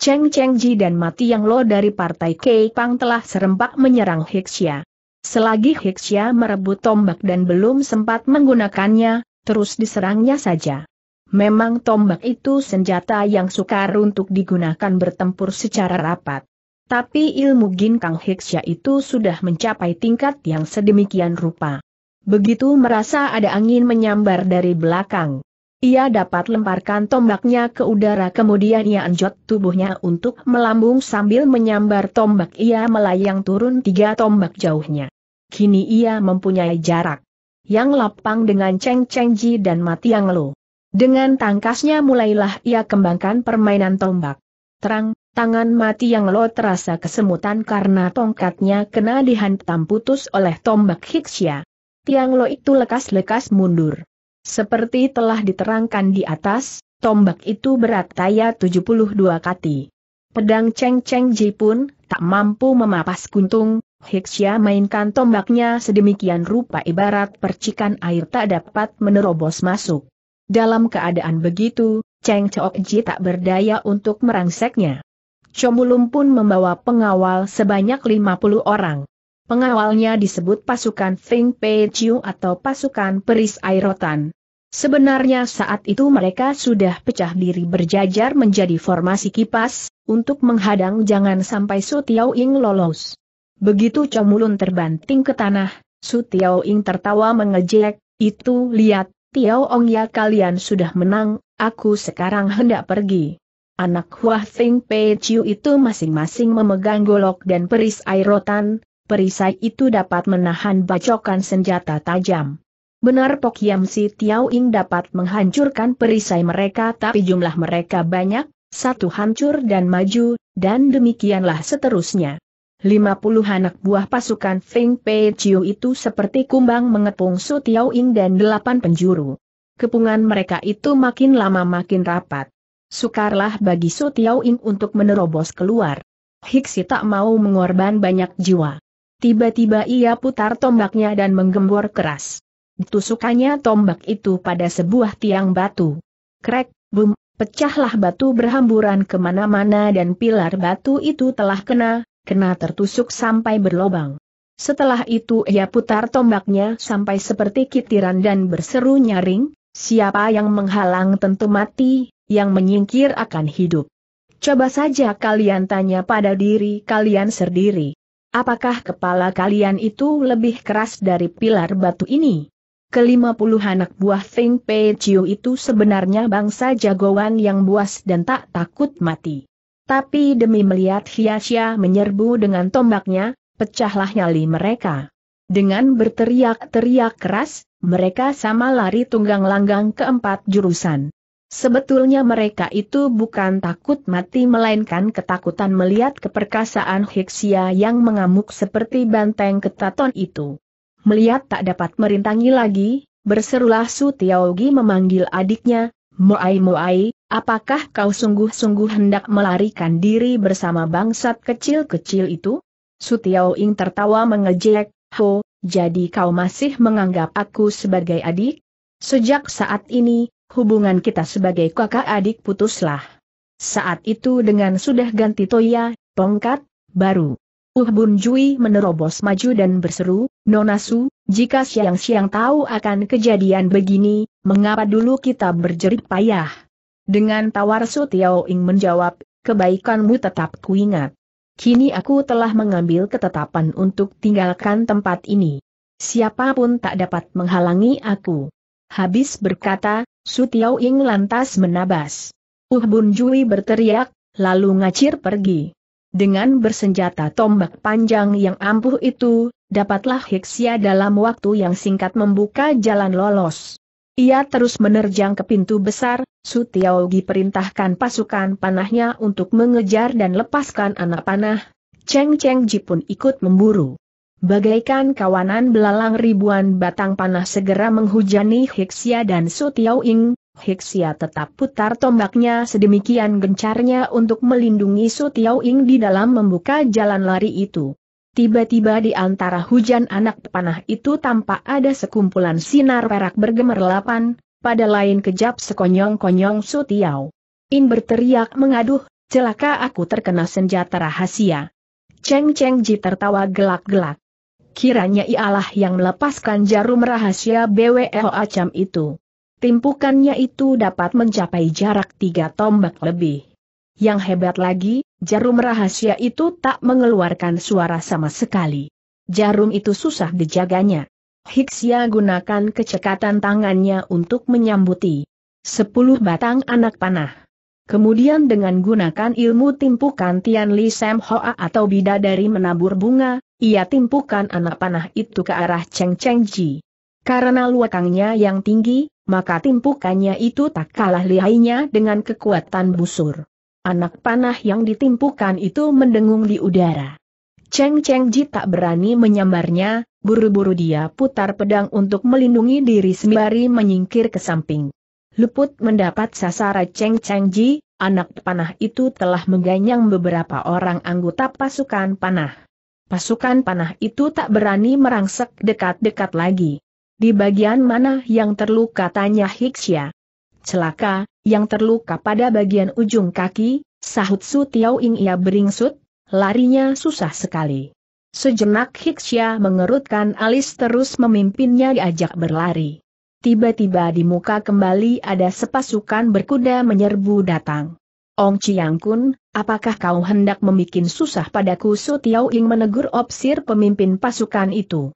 Cheng Cheng Ji dan Mati Yang Lo dari Partai Pang telah serempak menyerang Hiksia. Selagi Hiksya merebut tombak dan belum sempat menggunakannya, terus diserangnya saja. Memang tombak itu senjata yang sukar untuk digunakan bertempur secara rapat. Tapi ilmu Ginkang Hiksya itu sudah mencapai tingkat yang sedemikian rupa. Begitu merasa ada angin menyambar dari belakang, ia dapat lemparkan tombaknya ke udara kemudian ia anjot tubuhnya untuk melambung sambil menyambar tombak ia melayang turun tiga tombak jauhnya. Kini ia mempunyai jarak yang lapang dengan Cheng Cheng Ji dan Yang Lo. Dengan tangkasnya mulailah ia kembangkan permainan tombak. Terang, tangan Yang Lo terasa kesemutan karena tongkatnya kena dihantam putus oleh tombak Hixia. Tiang Lo itu lekas-lekas mundur. Seperti telah diterangkan di atas, tombak itu berat taya 72 kati. Pedang Cheng Cheng Ji pun tak mampu memapas kuntung, Hiksya mainkan tombaknya sedemikian rupa ibarat percikan air tak dapat menerobos masuk. Dalam keadaan begitu, Cheng Chok Ji tak berdaya untuk merangseknya. Chomulum pun membawa pengawal sebanyak 50 orang. Pengawalnya disebut pasukan Feng Pei Chiu atau pasukan Peris Airotan. Sebenarnya saat itu mereka sudah pecah diri berjajar menjadi formasi kipas, untuk menghadang jangan sampai Su Tiao Ing lolos. Begitu Comulun terbanting ke tanah, Su Tiao Ing tertawa mengejek, itu lihat, Tiao Ong ya kalian sudah menang, aku sekarang hendak pergi. Anak Hua Feng Pei Chiu itu masing-masing memegang golok dan perisai rotan, perisai itu dapat menahan bacokan senjata tajam. Benar Pok Yam Si Tiao Ing dapat menghancurkan perisai mereka tapi jumlah mereka banyak, satu hancur dan maju, dan demikianlah seterusnya. Lima puluh anak buah pasukan Feng Pei Chiu itu seperti kumbang mengepung Su Tiao Ing dan delapan penjuru. Kepungan mereka itu makin lama makin rapat. Sukarlah bagi Su Tiao Ing untuk menerobos keluar. Hiksi tak mau mengorban banyak jiwa. Tiba-tiba ia putar tombaknya dan menggembor keras tusukannya tombak itu pada sebuah tiang batu. Krek, bum, pecahlah batu berhamburan kemana-mana dan pilar batu itu telah kena, kena tertusuk sampai berlobang. Setelah itu ia putar tombaknya sampai seperti kitiran dan berseru nyaring, siapa yang menghalang tentu mati, yang menyingkir akan hidup. Coba saja kalian tanya pada diri kalian sendiri. Apakah kepala kalian itu lebih keras dari pilar batu ini? kelima puluh anak buah Feng Pei Chiu itu sebenarnya bangsa jagoan yang buas dan tak takut mati. Tapi demi melihat Hiasia menyerbu dengan tombaknya, pecahlah nyali mereka. Dengan berteriak-teriak keras, mereka sama lari tunggang langgang ke empat jurusan. Sebetulnya mereka itu bukan takut mati melainkan ketakutan melihat keperkasaan Hiksia yang mengamuk seperti banteng ketaton itu. Melihat tak dapat merintangi lagi, berserulah Su Tiaogi memanggil adiknya, Moai Moai, apakah kau sungguh-sungguh hendak melarikan diri bersama bangsat kecil-kecil itu? Su Tiaoing tertawa mengejek, Ho, jadi kau masih menganggap aku sebagai adik? Sejak saat ini, hubungan kita sebagai kakak adik putuslah. Saat itu dengan sudah ganti Toya, tongkat, baru. Uh Bun Jui menerobos maju dan berseru, Nona Su, jika siang-siang tahu akan kejadian begini, mengapa dulu kita berjerit payah? Dengan tawar Su Tiao Ing menjawab, kebaikanmu tetap kuingat. Kini aku telah mengambil ketetapan untuk tinggalkan tempat ini. Siapapun tak dapat menghalangi aku. Habis berkata, Su Tiao Ing lantas menabas. Uh Bun Jui berteriak, lalu ngacir pergi. Dengan bersenjata tombak panjang yang ampuh itu, dapatlah Hiksia dalam waktu yang singkat membuka jalan lolos. Ia terus menerjang ke pintu besar, Sutiaogi perintahkan pasukan panahnya untuk mengejar dan lepaskan anak panah, Cheng Cheng Ji pun ikut memburu. Bagaikan kawanan belalang ribuan batang panah segera menghujani Hiksia dan Su Ing, Hiksia tetap putar tombaknya sedemikian gencarnya untuk melindungi Su Tiao Ing di dalam membuka jalan lari itu. Tiba-tiba di antara hujan anak panah itu tampak ada sekumpulan sinar perak bergemerlapan, pada lain kejap sekonyong-konyong Su Tiao. Ing berteriak mengaduh, celaka aku terkena senjata rahasia. Cheng Cheng Ji tertawa gelak-gelak. Kiranya ialah yang melepaskan jarum rahasia BWO acam itu timpukannya itu dapat mencapai jarak tiga tombak lebih. Yang hebat lagi, jarum rahasia itu tak mengeluarkan suara sama sekali. Jarum itu susah dijaganya. Hiksia gunakan kecekatan tangannya untuk menyambuti sepuluh batang anak panah. Kemudian dengan gunakan ilmu timpukan Tian Li Sam Hoa atau bidadari menabur bunga, ia timpukan anak panah itu ke arah Cheng Cheng Ji. Karena luakangnya yang tinggi, maka timpukannya itu tak kalah lihainya dengan kekuatan busur. Anak panah yang ditimpukan itu mendengung di udara. Cheng Cheng Ji tak berani menyambarnya, buru-buru dia putar pedang untuk melindungi diri sembari menyingkir ke samping. Luput mendapat sasaran Cheng Cheng Ji, anak panah itu telah mengganyang beberapa orang anggota pasukan panah. Pasukan panah itu tak berani merangsek dekat-dekat lagi. Di bagian mana yang terluka tanya Hiksya. Celaka, yang terluka pada bagian ujung kaki, sahut Su Tiao Ing ia beringsut, larinya susah sekali. Sejenak Hiksya mengerutkan alis terus memimpinnya diajak berlari. Tiba-tiba di muka kembali ada sepasukan berkuda menyerbu datang. Ong Chiang Kun, apakah kau hendak membuat susah padaku Su Tiao Ing menegur opsir pemimpin pasukan itu.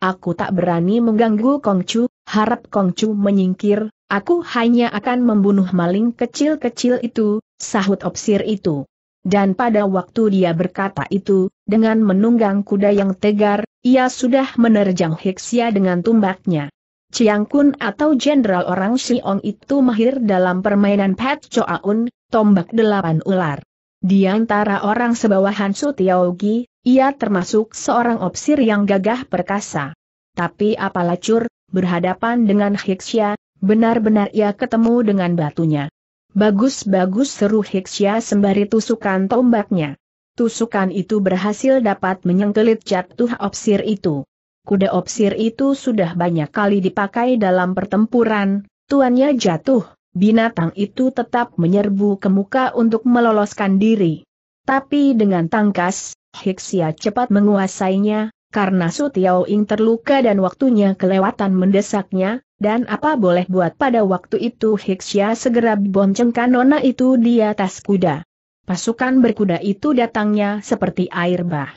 Aku tak berani mengganggu Kongcu, harap Kongcu menyingkir, aku hanya akan membunuh maling kecil-kecil itu, sahut opsir itu. Dan pada waktu dia berkata itu, dengan menunggang kuda yang tegar, ia sudah menerjang Hexia dengan tumbaknya. Chiang Kun atau Jenderal Orang Siong itu mahir dalam permainan Pat Choaun, tombak delapan ular. Di antara orang sebawahan Su Tiaogi, ia termasuk seorang opsir yang gagah perkasa. Tapi apalah cur, berhadapan dengan Hiksya, benar-benar ia ketemu dengan batunya. Bagus-bagus seru Hiksya sembari tusukan tombaknya. Tusukan itu berhasil dapat menyengkelit jatuh opsir itu. Kuda opsir itu sudah banyak kali dipakai dalam pertempuran, tuannya jatuh, binatang itu tetap menyerbu ke muka untuk meloloskan diri. Tapi dengan tangkas, Hiksia cepat menguasainya, karena Su Tiao Ing terluka dan waktunya kelewatan mendesaknya, dan apa boleh buat pada waktu itu Hiksia segera boncengkan nona itu di atas kuda. Pasukan berkuda itu datangnya seperti air bah.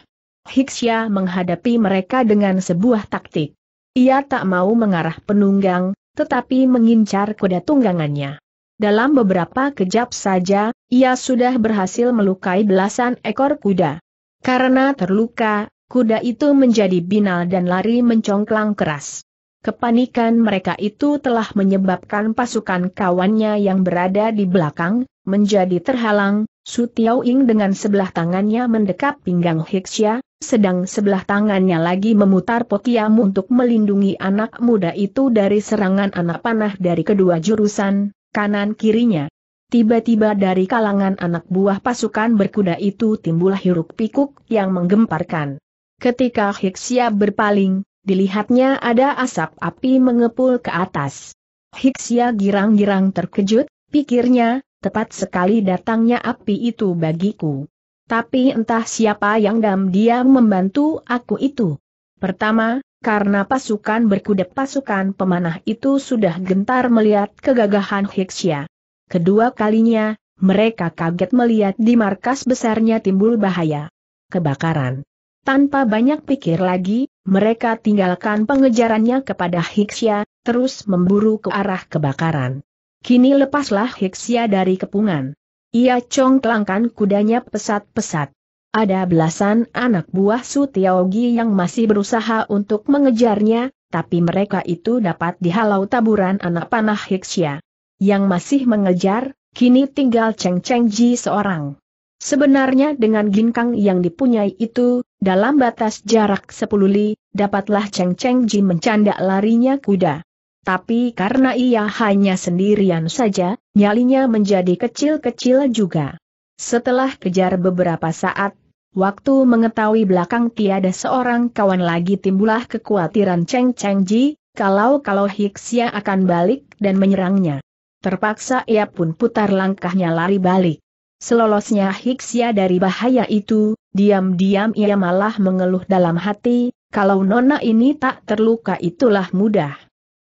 Hiksia menghadapi mereka dengan sebuah taktik. Ia tak mau mengarah penunggang, tetapi mengincar kuda tunggangannya. Dalam beberapa kejap saja, ia sudah berhasil melukai belasan ekor kuda. Karena terluka, kuda itu menjadi binal dan lari mencongklang keras. Kepanikan mereka itu telah menyebabkan pasukan kawannya yang berada di belakang, menjadi terhalang, Su Tiao Ing dengan sebelah tangannya mendekap pinggang Hixia, sedang sebelah tangannya lagi memutar pokiam untuk melindungi anak muda itu dari serangan anak panah dari kedua jurusan, kanan kirinya. Tiba-tiba dari kalangan anak buah pasukan berkuda itu timbul hiruk pikuk yang menggemparkan. Ketika Hiksia berpaling, dilihatnya ada asap api mengepul ke atas. Hiksia girang-girang terkejut, pikirnya, tepat sekali datangnya api itu bagiku. Tapi entah siapa yang diam-diam membantu aku itu. Pertama, karena pasukan berkuda pasukan pemanah itu sudah gentar melihat kegagahan Hiksia. Kedua kalinya, mereka kaget melihat di markas besarnya timbul bahaya. Kebakaran. Tanpa banyak pikir lagi, mereka tinggalkan pengejarannya kepada Hiksia, terus memburu ke arah kebakaran. Kini lepaslah Hiksia dari kepungan. Ia congklangkan kudanya pesat-pesat. Ada belasan anak buah Su yang masih berusaha untuk mengejarnya, tapi mereka itu dapat dihalau taburan anak panah Hiksia yang masih mengejar, kini tinggal Cheng Cheng Ji seorang. Sebenarnya dengan ginkang yang dipunyai itu, dalam batas jarak 10 li, dapatlah Cheng Cheng Ji mencandak larinya kuda. Tapi karena ia hanya sendirian saja, nyalinya menjadi kecil-kecil juga. Setelah kejar beberapa saat, waktu mengetahui belakang tiada seorang kawan lagi timbulah kekhawatiran Cheng Cheng Ji, kalau-kalau Hixia akan balik dan menyerangnya. Terpaksa ia pun putar langkahnya lari balik. Selolosnya Hiksia dari bahaya itu, diam-diam ia malah mengeluh dalam hati, kalau nona ini tak terluka itulah mudah.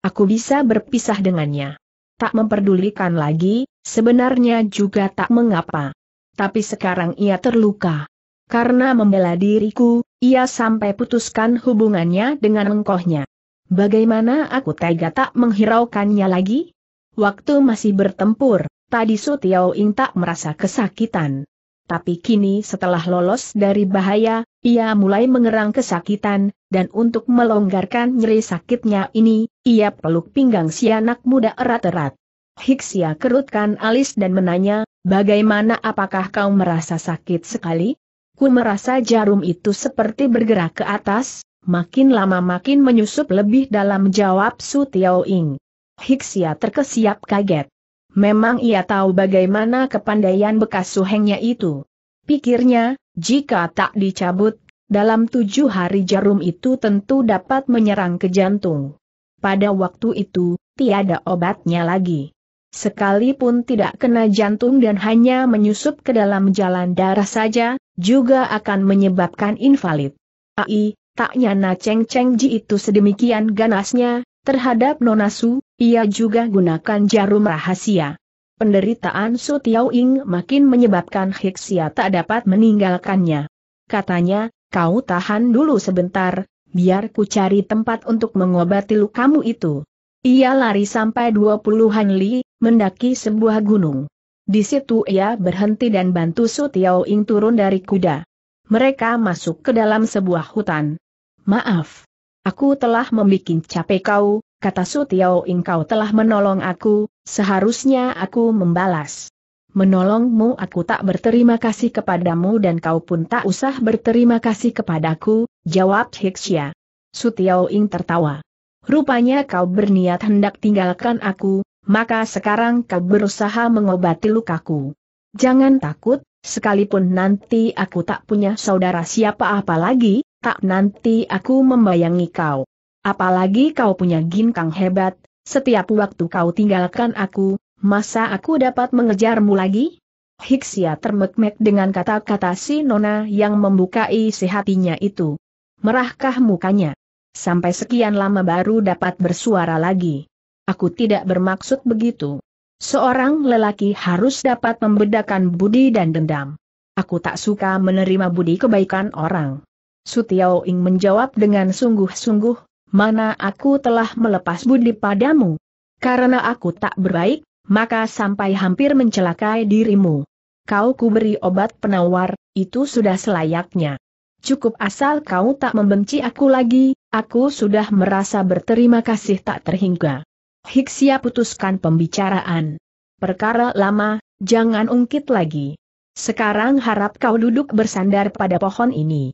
Aku bisa berpisah dengannya. Tak memperdulikan lagi, sebenarnya juga tak mengapa. Tapi sekarang ia terluka. Karena membela diriku, ia sampai putuskan hubungannya dengan engkohnya. Bagaimana aku tega tak menghiraukannya lagi? Waktu masih bertempur, tadi Su Ing tak merasa kesakitan. Tapi kini setelah lolos dari bahaya, ia mulai mengerang kesakitan, dan untuk melonggarkan nyeri sakitnya ini, ia peluk pinggang si anak muda erat-erat. Hiksia kerutkan alis dan menanya, bagaimana apakah kau merasa sakit sekali? Ku merasa jarum itu seperti bergerak ke atas, makin lama makin menyusup lebih dalam jawab Su Tiao Ing. Hiksia terkesiap kaget. Memang ia tahu bagaimana kepandaian bekas suhengnya itu. Pikirnya, jika tak dicabut, dalam tujuh hari jarum itu tentu dapat menyerang ke jantung. Pada waktu itu, tiada obatnya lagi. Sekalipun tidak kena jantung dan hanya menyusup ke dalam jalan darah saja, juga akan menyebabkan invalid. Ai, taknya nyana Ceng Ceng Ji itu sedemikian ganasnya, Terhadap Nonasu, ia juga gunakan jarum rahasia. Penderitaan Su Ing makin menyebabkan Hiksia tak dapat meninggalkannya. Katanya, kau tahan dulu sebentar, biar ku cari tempat untuk mengobati lukamu itu. Ia lari sampai dua puluhan li, mendaki sebuah gunung. Di situ ia berhenti dan bantu Su Ing turun dari kuda. Mereka masuk ke dalam sebuah hutan. Maaf, Aku telah membuat capek kau, kata Sutiao Ing kau telah menolong aku, seharusnya aku membalas. Menolongmu aku tak berterima kasih kepadamu dan kau pun tak usah berterima kasih kepadaku, jawab Hixia. Sutiao Ing tertawa. Rupanya kau berniat hendak tinggalkan aku, maka sekarang kau berusaha mengobati lukaku. Jangan takut, sekalipun nanti aku tak punya saudara siapa-apa lagi, tak nanti aku membayangi kau. Apalagi kau punya ginkang hebat, setiap waktu kau tinggalkan aku, masa aku dapat mengejarmu lagi? Hiksia termekmek dengan kata-kata si Nona yang membuka isi hatinya itu. Merahkah mukanya? Sampai sekian lama baru dapat bersuara lagi. Aku tidak bermaksud begitu. Seorang lelaki harus dapat membedakan budi dan dendam. Aku tak suka menerima budi kebaikan orang. Sutiao Ing menjawab dengan sungguh-sungguh, mana aku telah melepas budi padamu. Karena aku tak berbaik, maka sampai hampir mencelakai dirimu. Kau kuberi obat penawar, itu sudah selayaknya. Cukup asal kau tak membenci aku lagi, aku sudah merasa berterima kasih tak terhingga. Hiksia putuskan pembicaraan. Perkara lama, jangan ungkit lagi. Sekarang harap kau duduk bersandar pada pohon ini.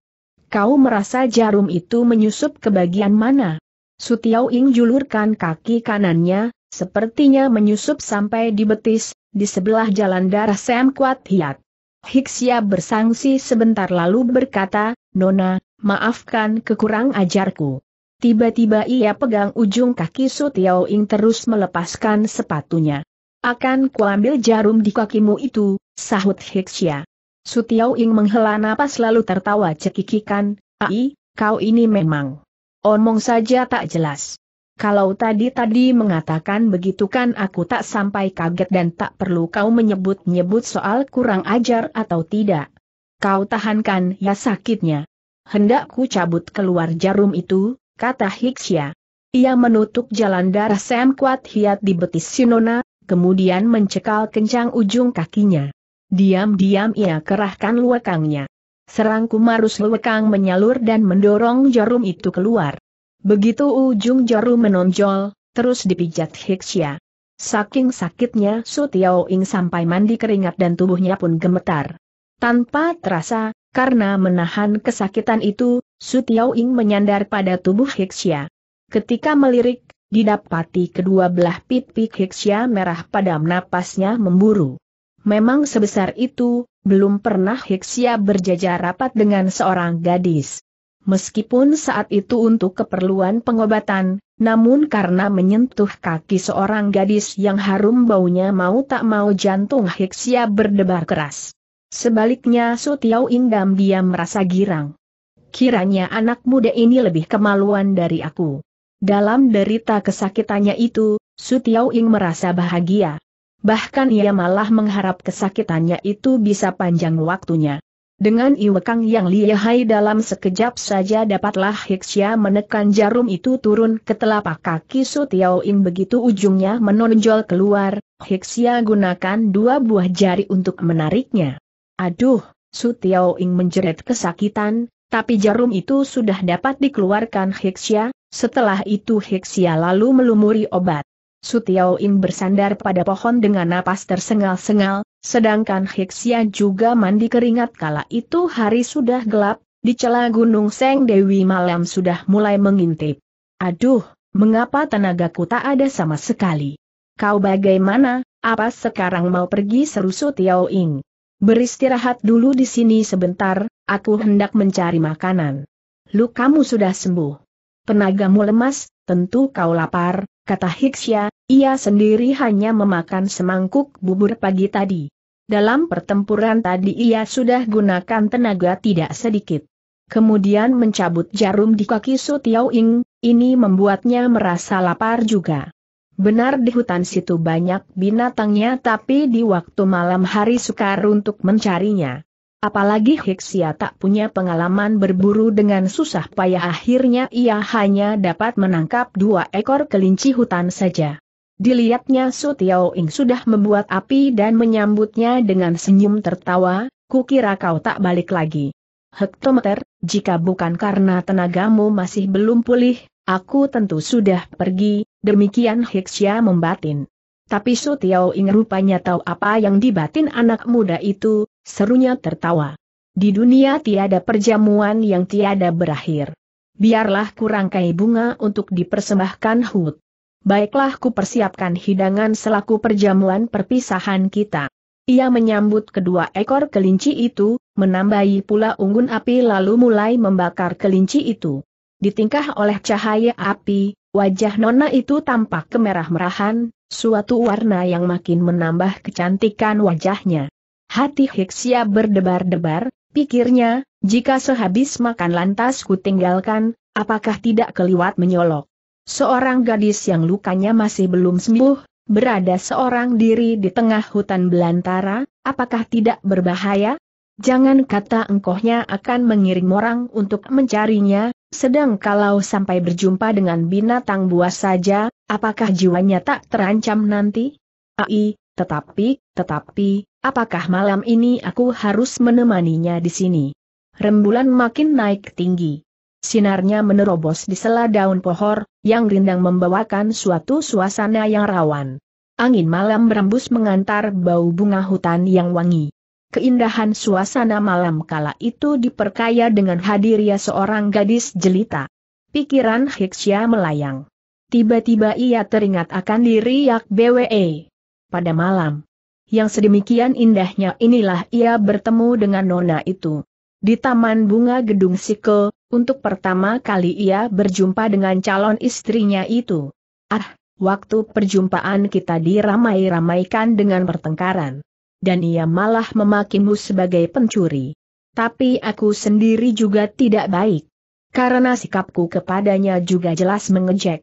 Kau merasa jarum itu menyusup ke bagian mana? Sutiao Ing julurkan kaki kanannya, sepertinya menyusup sampai di betis, di sebelah jalan darah Sam Kuat Hiat. Hiksia bersangsi sebentar lalu berkata, Nona, maafkan kekurang ajarku. Tiba-tiba ia pegang ujung kaki Su Ing terus melepaskan sepatunya. Akan kuambil jarum di kakimu itu, sahut Hiksia. Sutiao Ing menghela napas lalu tertawa cekikikan, Ai, kau ini memang. Omong saja tak jelas. Kalau tadi-tadi mengatakan begitu kan aku tak sampai kaget dan tak perlu kau menyebut-nyebut soal kurang ajar atau tidak. Kau tahankan ya sakitnya. Hendak ku cabut keluar jarum itu, kata Hiksya. Ia menutup jalan darah Sam Kuat Hiat di betis Sinona, kemudian mencekal kencang ujung kakinya. Diam-diam ia kerahkan luekangnya. Serang kumarus luekang menyalur dan mendorong jarum itu keluar. Begitu ujung jarum menonjol, terus dipijat Hiksya. Saking sakitnya Su Tiao sampai mandi keringat dan tubuhnya pun gemetar. Tanpa terasa, karena menahan kesakitan itu, Su Tiao Ing menyandar pada tubuh Hiksya. Ketika melirik, didapati kedua belah pipi Hiksya merah pada napasnya memburu memang sebesar itu, belum pernah Hiksia berjajar rapat dengan seorang gadis. Meskipun saat itu untuk keperluan pengobatan, namun karena menyentuh kaki seorang gadis yang harum baunya mau tak mau jantung Hiksia berdebar keras. Sebaliknya Sutiau Indam dia merasa girang. Kiranya anak muda ini lebih kemaluan dari aku. Dalam derita kesakitannya itu, Sutiau Ing merasa bahagia. Bahkan ia malah mengharap kesakitannya itu bisa panjang waktunya. Dengan iwekang yang lihai dalam sekejap saja dapatlah Hiksya menekan jarum itu turun ke telapak kaki Sutiao Ing begitu ujungnya menonjol keluar, Hiksya gunakan dua buah jari untuk menariknya. Aduh, Sutiao Ing menjerit kesakitan, tapi jarum itu sudah dapat dikeluarkan Hiksya, setelah itu Hiksya lalu melumuri obat. Ing bersandar pada pohon dengan napas tersengal-sengal, sedangkan Hixia juga mandi keringat kala itu hari sudah gelap, di celah gunung Seng Dewi malam sudah mulai mengintip. Aduh, mengapa tenagaku tak ada sama sekali? Kau bagaimana, apa sekarang mau pergi seru Ing? Beristirahat dulu di sini sebentar, aku hendak mencari makanan. Lu kamu sudah sembuh. Tenagamu lemas, tentu kau lapar, kata Hiksya, ia sendiri hanya memakan semangkuk bubur pagi tadi. Dalam pertempuran tadi ia sudah gunakan tenaga tidak sedikit. Kemudian mencabut jarum di kaki Su Ing, ini membuatnya merasa lapar juga. Benar di hutan situ banyak binatangnya tapi di waktu malam hari sukar untuk mencarinya. Apalagi Hiksia tak punya pengalaman berburu dengan susah payah akhirnya ia hanya dapat menangkap dua ekor kelinci hutan saja. Dilihatnya Su Tiao Ing sudah membuat api dan menyambutnya dengan senyum tertawa, kukira kau tak balik lagi. Hektometer, jika bukan karena tenagamu masih belum pulih, aku tentu sudah pergi, demikian Hiksia membatin. Tapi Su Tiao Ing rupanya tahu apa yang dibatin anak muda itu, Serunya tertawa. Di dunia tiada perjamuan yang tiada berakhir. Biarlah kurangkai bunga untuk dipersembahkan hut. Baiklah ku persiapkan hidangan selaku perjamuan perpisahan kita. Ia menyambut kedua ekor kelinci itu, menambahi pula unggun api lalu mulai membakar kelinci itu. Ditingkah oleh cahaya api, wajah nona itu tampak kemerah-merahan, suatu warna yang makin menambah kecantikan wajahnya. Hati Hiksia berdebar-debar, pikirnya, jika sehabis makan lantas kutinggalkan, apakah tidak keliwat menyolok? Seorang gadis yang lukanya masih belum sembuh, berada seorang diri di tengah hutan belantara, apakah tidak berbahaya? Jangan kata engkohnya akan mengirim orang untuk mencarinya, sedang kalau sampai berjumpa dengan binatang buas saja, apakah jiwanya tak terancam nanti? Ai, tetapi, tetapi, Apakah malam ini aku harus menemaninya di sini? Rembulan makin naik tinggi. Sinarnya menerobos di sela daun pohon, yang rindang membawakan suatu suasana yang rawan. Angin malam berembus mengantar bau bunga hutan yang wangi. Keindahan suasana malam kala itu diperkaya dengan hadirnya seorang gadis jelita. Pikiran Hiksya melayang. Tiba-tiba ia teringat akan diri Yak BWE. Pada malam, yang sedemikian indahnya inilah ia bertemu dengan nona itu. Di Taman Bunga Gedung Siko, untuk pertama kali ia berjumpa dengan calon istrinya itu. Ah, waktu perjumpaan kita diramai-ramaikan dengan pertengkaran. Dan ia malah memakimu sebagai pencuri. Tapi aku sendiri juga tidak baik. Karena sikapku kepadanya juga jelas mengejek.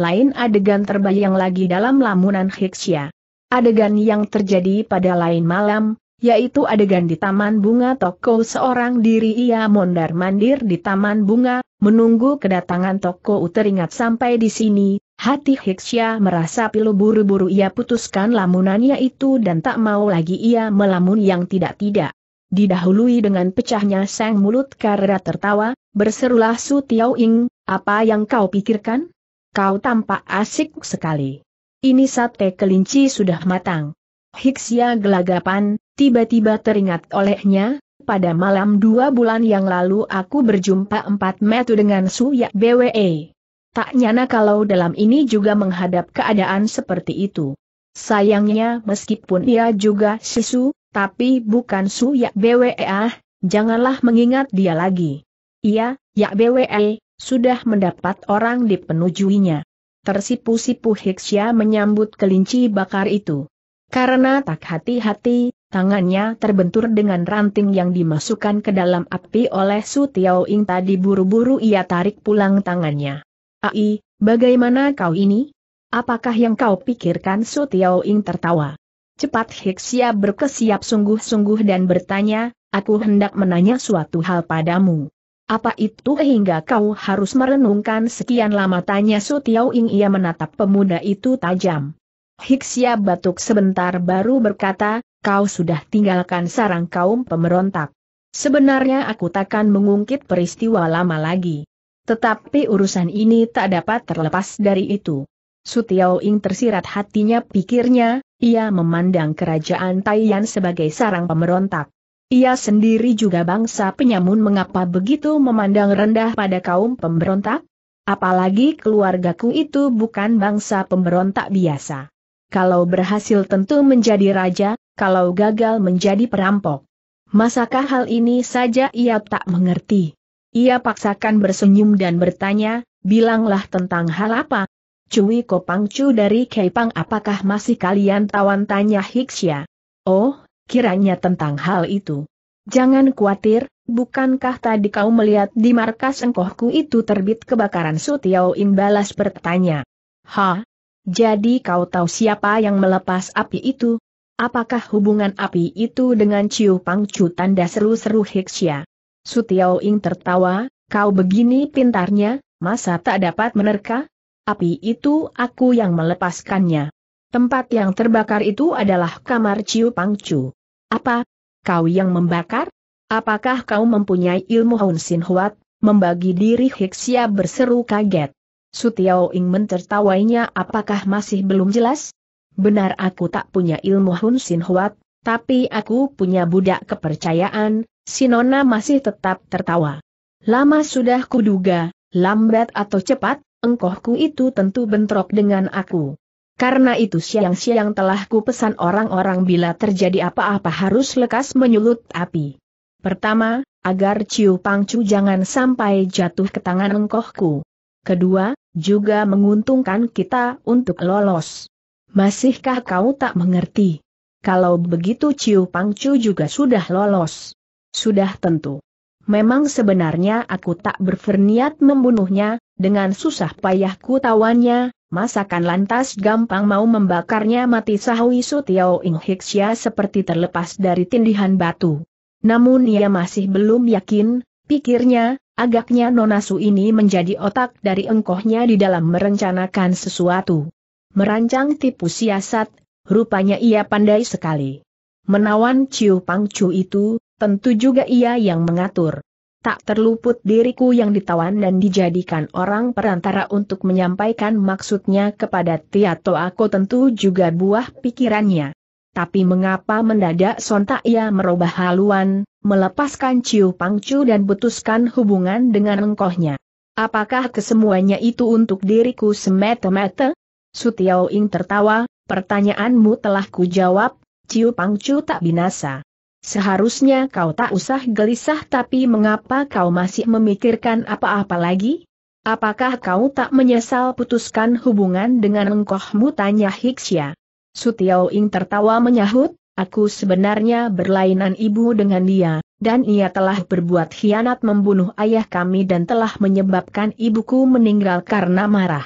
Lain adegan terbayang lagi dalam lamunan Hiksya. Adegan yang terjadi pada lain malam, yaitu adegan di Taman Bunga Toko seorang diri ia mondar-mandir di Taman Bunga, menunggu kedatangan Toko teringat sampai di sini, hati Hiksya merasa pilu buru-buru ia putuskan lamunannya itu dan tak mau lagi ia melamun yang tidak-tidak. Didahului dengan pecahnya sang mulut karena tertawa, berserulah Su Tiao Ing, apa yang kau pikirkan? Kau tampak asik sekali. Ini sate kelinci sudah matang. Hiksia gelagapan, tiba-tiba teringat olehnya, pada malam dua bulan yang lalu aku berjumpa empat metu dengan Suya BWE. Tak nyana kalau dalam ini juga menghadap keadaan seperti itu. Sayangnya meskipun ia juga sisu, tapi bukan Suya BWE ah, janganlah mengingat dia lagi. Ia, Ya BWE, sudah mendapat orang dipenujuinya tersipu-sipu Hiksya menyambut kelinci bakar itu. Karena tak hati-hati, tangannya terbentur dengan ranting yang dimasukkan ke dalam api oleh Su Tiao Ing tadi buru-buru ia tarik pulang tangannya. Ai, bagaimana kau ini? Apakah yang kau pikirkan Su Tiao Ing tertawa? Cepat Hiksya berkesiap sungguh-sungguh dan bertanya, aku hendak menanya suatu hal padamu. Apa itu hingga kau harus merenungkan sekian lama tanya Su Ing ia menatap pemuda itu tajam. Hiksia batuk sebentar baru berkata, kau sudah tinggalkan sarang kaum pemberontak. Sebenarnya aku takkan mengungkit peristiwa lama lagi. Tetapi urusan ini tak dapat terlepas dari itu. Sutiao Ing tersirat hatinya pikirnya, ia memandang kerajaan Taiyan sebagai sarang pemberontak. Ia sendiri juga bangsa penyamun mengapa begitu memandang rendah pada kaum pemberontak? Apalagi keluargaku itu bukan bangsa pemberontak biasa. Kalau berhasil tentu menjadi raja, kalau gagal menjadi perampok. Masakah hal ini saja ia tak mengerti? Ia paksakan bersenyum dan bertanya, bilanglah tentang hal apa? Cui Kopangcu dari Kepang, apakah masih kalian tawan tanya Hiksya? Oh, kiranya tentang hal itu. Jangan khawatir, bukankah tadi kau melihat di markas engkohku itu terbit kebakaran Sutiao balas bertanya. Ha? Jadi kau tahu siapa yang melepas api itu? Apakah hubungan api itu dengan Ciu Pangcu tanda seru-seru Hiksya? Sutiao Ing tertawa, kau begini pintarnya, masa tak dapat menerka? Api itu aku yang melepaskannya. Tempat yang terbakar itu adalah kamar Ciu Pangcu. Apa? Kau yang membakar? Apakah kau mempunyai ilmu Hun Sin Huat? Membagi diri Hiksia berseru kaget. Sutiao Ing mentertawainya apakah masih belum jelas? Benar aku tak punya ilmu Hun Sin Huat, tapi aku punya budak kepercayaan, Sinona masih tetap tertawa. Lama sudah kuduga, lambat atau cepat, engkohku itu tentu bentrok dengan aku. Karena itu siang-siang telah ku pesan orang-orang bila terjadi apa-apa harus lekas menyulut api. Pertama, agar Ciu Pangcu jangan sampai jatuh ke tangan engkohku. Kedua, juga menguntungkan kita untuk lolos. Masihkah kau tak mengerti? Kalau begitu Ciu Pangcu juga sudah lolos. Sudah tentu. Memang sebenarnya aku tak berferniat membunuhnya, dengan susah payahku tawannya, Masakan lantas gampang mau membakarnya mati sahwi Sutiao Ing Hiksya seperti terlepas dari tindihan batu. Namun ia masih belum yakin, pikirnya, agaknya Nonasu ini menjadi otak dari engkohnya di dalam merencanakan sesuatu. Merancang tipu siasat, rupanya ia pandai sekali. Menawan Ciu Pangcu itu, tentu juga ia yang mengatur. Tak terluput diriku yang ditawan dan dijadikan orang perantara untuk menyampaikan maksudnya kepada Tiato aku tentu juga buah pikirannya. Tapi mengapa mendadak sontak ia merubah haluan, melepaskan Ciu Pangcu dan putuskan hubungan dengan engkohnya? Apakah kesemuanya itu untuk diriku semata-mata? Sutiao Ing tertawa, pertanyaanmu telah kujawab, Ciu Pangcu tak binasa. Seharusnya kau tak usah gelisah tapi mengapa kau masih memikirkan apa-apa lagi? Apakah kau tak menyesal putuskan hubungan dengan engkohmu tanya Hiksya? Sutiao Ing tertawa menyahut, aku sebenarnya berlainan ibu dengan dia, dan ia telah berbuat hianat membunuh ayah kami dan telah menyebabkan ibuku meninggal karena marah.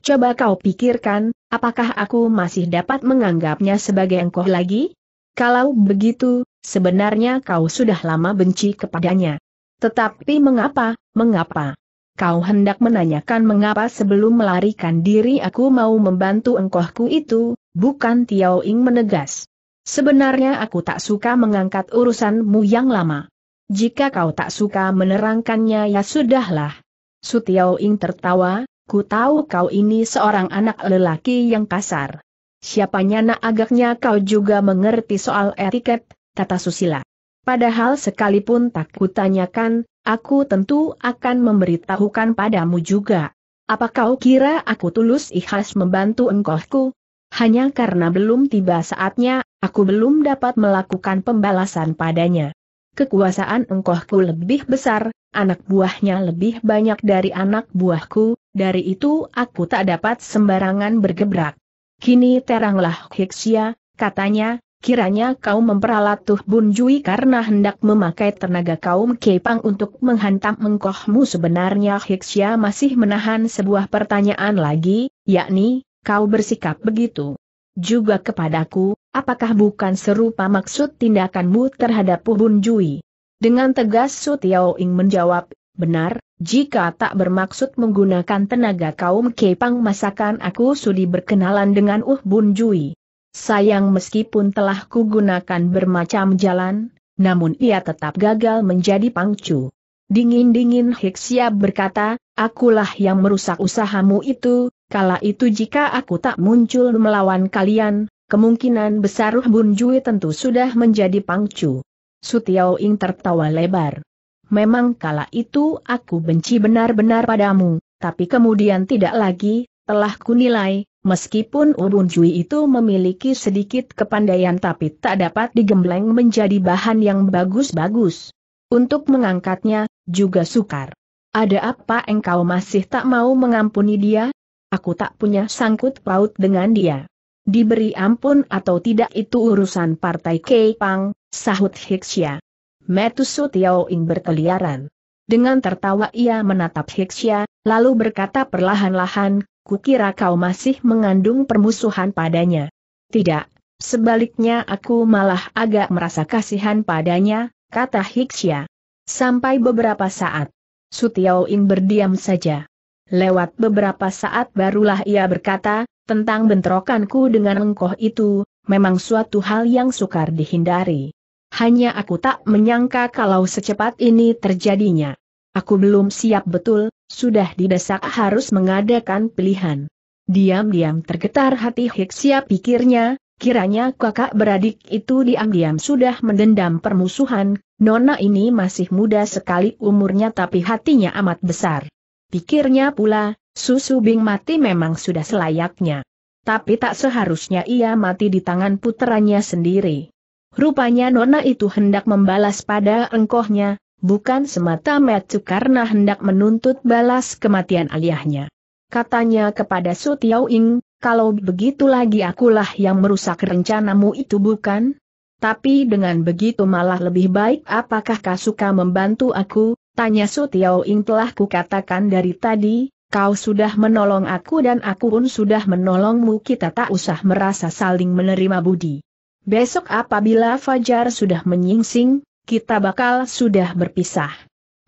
Coba kau pikirkan, apakah aku masih dapat menganggapnya sebagai engkoh lagi? Kalau begitu, Sebenarnya kau sudah lama benci kepadanya. Tetapi mengapa, mengapa? Kau hendak menanyakan mengapa sebelum melarikan diri aku mau membantu engkohku itu, bukan Tiao Ing menegas. Sebenarnya aku tak suka mengangkat urusanmu yang lama. Jika kau tak suka menerangkannya ya sudahlah. Su Tiao Ing tertawa, ku tahu kau ini seorang anak lelaki yang kasar. Siapanya nak agaknya kau juga mengerti soal etiket, kata Susila. Padahal sekalipun tak kutanyakan, aku tentu akan memberitahukan padamu juga. Apa kau kira aku tulus ikhlas membantu engkauku? Hanya karena belum tiba saatnya, aku belum dapat melakukan pembalasan padanya. Kekuasaan engkauku lebih besar, anak buahnya lebih banyak dari anak buahku, dari itu aku tak dapat sembarangan bergebrak. Kini teranglah Hiksia, katanya, Kiranya kau memperalat Tuh Bunjui karena hendak memakai tenaga kaum Kepang untuk menghantam engkohmu sebenarnya Hiksya masih menahan sebuah pertanyaan lagi, yakni, kau bersikap begitu. Juga kepadaku, apakah bukan serupa maksud tindakanmu terhadap Bun Jui? Dengan tegas Su Ing menjawab, benar, jika tak bermaksud menggunakan tenaga kaum Kepang masakan aku sudi berkenalan dengan Uh Bunjui. Sayang meskipun telah kugunakan bermacam jalan, namun ia tetap gagal menjadi pangcu. Dingin-dingin Hiksia berkata, akulah yang merusak usahamu itu, kala itu jika aku tak muncul melawan kalian, kemungkinan besar Ruh Jui tentu sudah menjadi pangcu. Sutiao Ing tertawa lebar. Memang kala itu aku benci benar-benar padamu, tapi kemudian tidak lagi, telah kunilai, Meskipun Ubun Jui itu memiliki sedikit kepandaian tapi tak dapat digembleng menjadi bahan yang bagus-bagus. Untuk mengangkatnya, juga sukar. Ada apa engkau masih tak mau mengampuni dia? Aku tak punya sangkut paut dengan dia. Diberi ampun atau tidak itu urusan partai Keipang, sahut Hiksya. Metusu Tiaoing berkeliaran. Dengan tertawa ia menatap Hiksya, lalu berkata perlahan-lahan, kukira kau masih mengandung permusuhan padanya. Tidak, sebaliknya aku malah agak merasa kasihan padanya, kata Hiksya. Sampai beberapa saat, Sutioin berdiam saja. Lewat beberapa saat barulah ia berkata, tentang bentrokanku dengan engkoh itu, memang suatu hal yang sukar dihindari. Hanya aku tak menyangka kalau secepat ini terjadinya. Aku belum siap betul, sudah didesak harus mengadakan pilihan. Diam-diam tergetar hati Hiksia pikirnya, kiranya kakak beradik itu diam-diam sudah mendendam permusuhan, Nona ini masih muda sekali umurnya tapi hatinya amat besar. Pikirnya pula, Susu Bing mati memang sudah selayaknya. Tapi tak seharusnya ia mati di tangan puteranya sendiri. Rupanya Nona itu hendak membalas pada engkohnya, bukan semata-mata karena hendak menuntut balas kematian ayahnya. Katanya kepada Su Ing, kalau begitu lagi akulah yang merusak rencanamu itu bukan? Tapi dengan begitu malah lebih baik apakah kau suka membantu aku, tanya Su Tiao Ing telah kukatakan dari tadi, kau sudah menolong aku dan aku pun sudah menolongmu kita tak usah merasa saling menerima budi. Besok apabila Fajar sudah menyingsing, kita bakal sudah berpisah.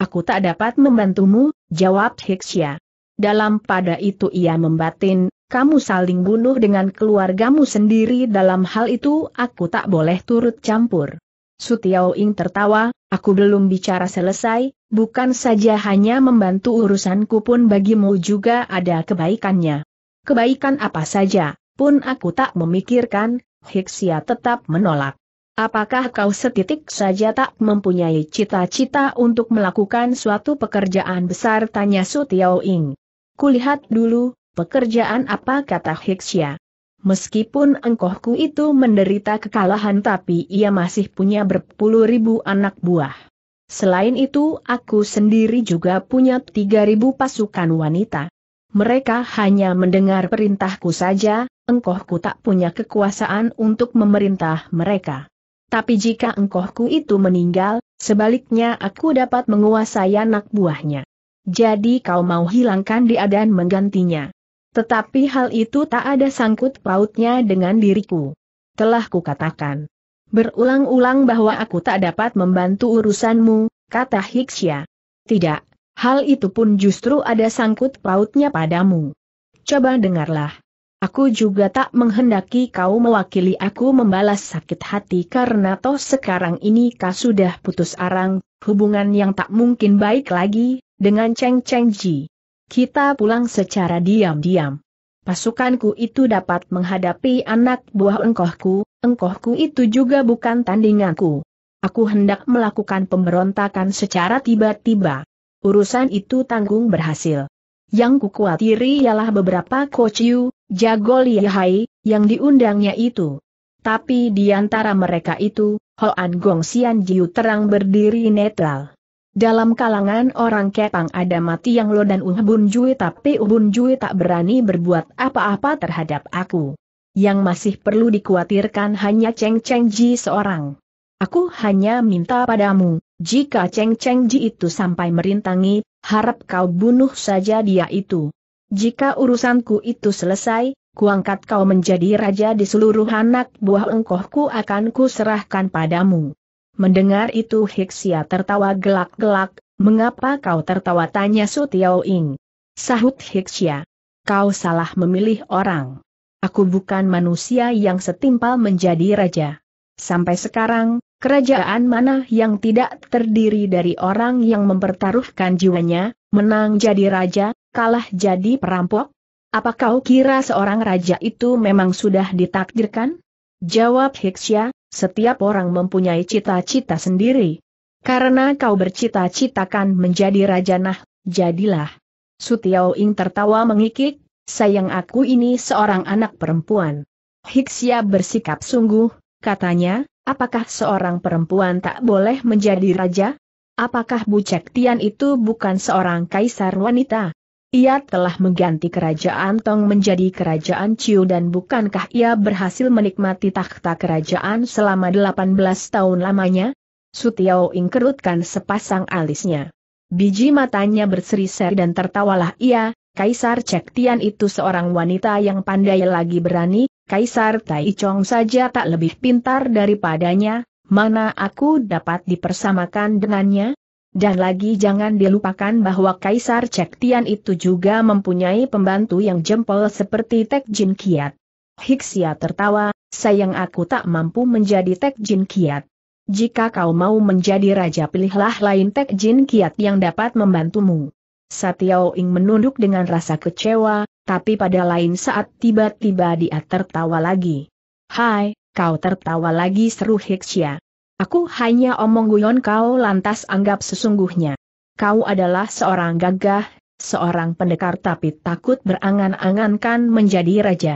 Aku tak dapat membantumu, jawab Hiksya. Dalam pada itu ia membatin, kamu saling bunuh dengan keluargamu sendiri dalam hal itu aku tak boleh turut campur. Sutiao Ing tertawa, aku belum bicara selesai, bukan saja hanya membantu urusanku pun bagimu juga ada kebaikannya. Kebaikan apa saja, pun aku tak memikirkan, Hiksia tetap menolak. Apakah kau setitik saja tak mempunyai cita-cita untuk melakukan suatu pekerjaan besar? Tanya Su Ing. Kulihat dulu, pekerjaan apa kata Hiksya. Meskipun engkohku itu menderita kekalahan tapi ia masih punya berpuluh ribu anak buah. Selain itu aku sendiri juga punya tiga ribu pasukan wanita. Mereka hanya mendengar perintahku saja, engkohku tak punya kekuasaan untuk memerintah mereka. Tapi jika engkohku itu meninggal, sebaliknya aku dapat menguasai anak buahnya. Jadi kau mau hilangkan dia dan menggantinya. Tetapi hal itu tak ada sangkut pautnya dengan diriku. Telah kukatakan. Berulang-ulang bahwa aku tak dapat membantu urusanmu, kata Hiksya. Tidak, hal itu pun justru ada sangkut pautnya padamu. Coba dengarlah. Aku juga tak menghendaki kau mewakili aku membalas sakit hati karena toh sekarang ini kau sudah putus arang, hubungan yang tak mungkin baik lagi, dengan Cheng Cheng Ji. Kita pulang secara diam-diam. Pasukanku itu dapat menghadapi anak buah engkohku, engkohku itu juga bukan tandinganku. Aku hendak melakukan pemberontakan secara tiba-tiba. Urusan itu tanggung berhasil. Yang kukuatiri ialah beberapa kociu, jago lihai, yang diundangnya itu. Tapi di antara mereka itu, Hoan Gong Xian Jiu terang berdiri netral. Dalam kalangan orang Kepang ada mati yang lo dan Uh Bun Jui tapi Uh Bun Jui tak berani berbuat apa-apa terhadap aku. Yang masih perlu dikhawatirkan hanya Cheng Cheng Ji seorang. Aku hanya minta padamu, jika Cheng Cheng Ji itu sampai merintangi, harap kau bunuh saja dia itu. Jika urusanku itu selesai, kuangkat kau menjadi raja di seluruh anak buah engkohku akan kuserahkan padamu. Mendengar itu Hiksia tertawa gelak-gelak, mengapa kau tertawa tanya Su Ing. Sahut Hiksia. Kau salah memilih orang. Aku bukan manusia yang setimpal menjadi raja. Sampai sekarang, kerajaan mana yang tidak terdiri dari orang yang mempertaruhkan jiwanya, menang jadi raja, kalah jadi perampok? Apa kau kira seorang raja itu memang sudah ditakdirkan? Jawab Hiksya, setiap orang mempunyai cita-cita sendiri. Karena kau bercita-citakan menjadi raja nah, jadilah. Sutiao Ing tertawa mengikik, sayang aku ini seorang anak perempuan. Hiksya bersikap sungguh, katanya, apakah seorang perempuan tak boleh menjadi raja? Apakah Cek Tian itu bukan seorang kaisar wanita? Ia telah mengganti kerajaan Tong menjadi kerajaan Ciu dan bukankah ia berhasil menikmati takhta kerajaan selama 18 tahun lamanya? Sutiao Ing kerutkan sepasang alisnya. Biji matanya berseri-seri dan tertawalah ia, Kaisar Cek Tian itu seorang wanita yang pandai lagi berani, Kaisar Tai Chong saja tak lebih pintar daripadanya, mana aku dapat dipersamakan dengannya? Dan lagi jangan dilupakan bahwa Kaisar Cek Tian itu juga mempunyai pembantu yang jempol seperti Tek Jin Kiat. Hiksia tertawa, sayang aku tak mampu menjadi Tek Jin Kiat. Jika kau mau menjadi raja pilihlah lain Tek Jin Kiat yang dapat membantumu. Satiao Ing menunduk dengan rasa kecewa, tapi pada lain saat tiba-tiba dia tertawa lagi. Hai, kau tertawa lagi seru Hiksia. Aku hanya omong guyon kau lantas anggap sesungguhnya. Kau adalah seorang gagah, seorang pendekar tapi takut berangan-angankan menjadi raja.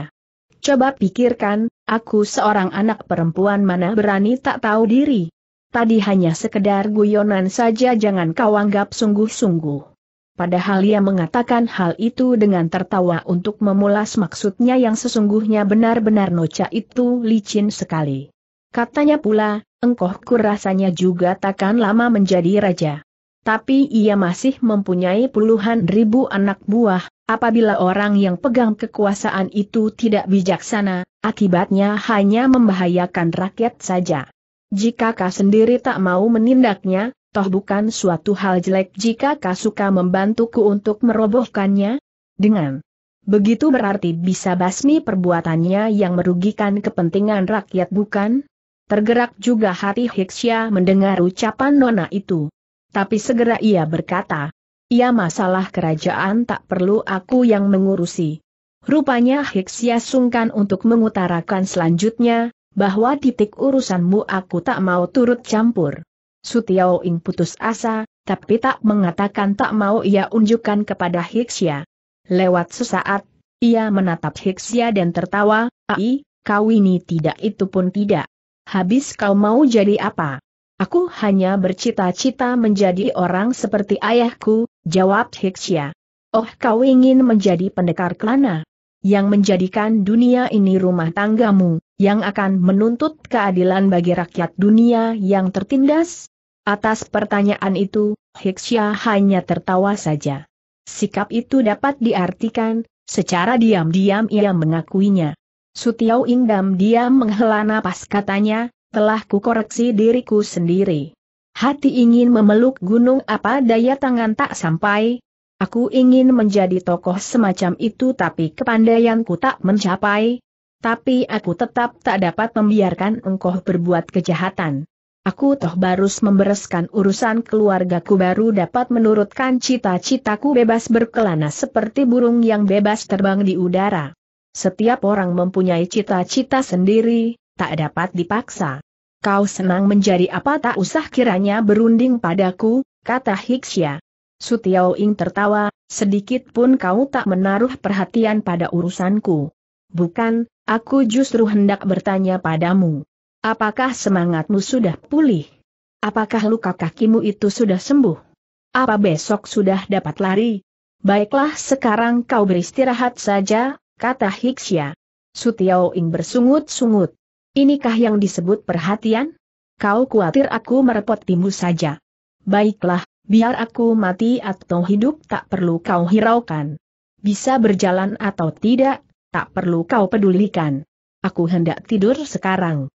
Coba pikirkan, aku seorang anak perempuan mana berani tak tahu diri. Tadi hanya sekedar guyonan saja jangan kau anggap sungguh-sungguh. Padahal ia mengatakan hal itu dengan tertawa untuk memulas maksudnya yang sesungguhnya benar-benar noca itu licin sekali. Katanya pula, engkohku rasanya juga takkan lama menjadi raja. Tapi ia masih mempunyai puluhan ribu anak buah, apabila orang yang pegang kekuasaan itu tidak bijaksana, akibatnya hanya membahayakan rakyat saja. Jika kau sendiri tak mau menindaknya, toh bukan suatu hal jelek jika kau suka membantuku untuk merobohkannya? Dengan Begitu berarti bisa basmi perbuatannya yang merugikan kepentingan rakyat bukan? Tergerak juga hati Hiksya mendengar ucapan nona itu. Tapi segera ia berkata, Ia masalah kerajaan tak perlu aku yang mengurusi. Rupanya Hiksya sungkan untuk mengutarakan selanjutnya, bahwa titik urusanmu aku tak mau turut campur. Sutiao Ing putus asa, tapi tak mengatakan tak mau ia unjukkan kepada Hiksya. Lewat sesaat, ia menatap Hiksya dan tertawa, Ai, kau ini tidak itu pun tidak habis kau mau jadi apa? Aku hanya bercita-cita menjadi orang seperti ayahku, jawab Hiksya. Oh kau ingin menjadi pendekar kelana? Yang menjadikan dunia ini rumah tanggamu, yang akan menuntut keadilan bagi rakyat dunia yang tertindas? Atas pertanyaan itu, Hiksya hanya tertawa saja. Sikap itu dapat diartikan, secara diam-diam ia mengakuinya. Sutiau Ingdam diam menghela napas katanya, telah kukoreksi diriku sendiri. Hati ingin memeluk gunung apa daya tangan tak sampai. Aku ingin menjadi tokoh semacam itu tapi kepandaianku tak mencapai. Tapi aku tetap tak dapat membiarkan engkau berbuat kejahatan. Aku toh barus membereskan urusan keluargaku baru dapat menurutkan cita-citaku bebas berkelana seperti burung yang bebas terbang di udara. Setiap orang mempunyai cita-cita sendiri, tak dapat dipaksa. Kau senang menjadi apa tak usah kiranya berunding padaku, kata Hiksya. Sutiao Ing tertawa, sedikit pun kau tak menaruh perhatian pada urusanku. Bukan, aku justru hendak bertanya padamu. Apakah semangatmu sudah pulih? Apakah luka kakimu itu sudah sembuh? Apa besok sudah dapat lari? Baiklah sekarang kau beristirahat saja, kata Hiksya. Ing bersungut-sungut. Inikah yang disebut perhatian? Kau khawatir aku merepotimu saja. Baiklah, biar aku mati atau hidup tak perlu kau hiraukan. Bisa berjalan atau tidak, tak perlu kau pedulikan. Aku hendak tidur sekarang.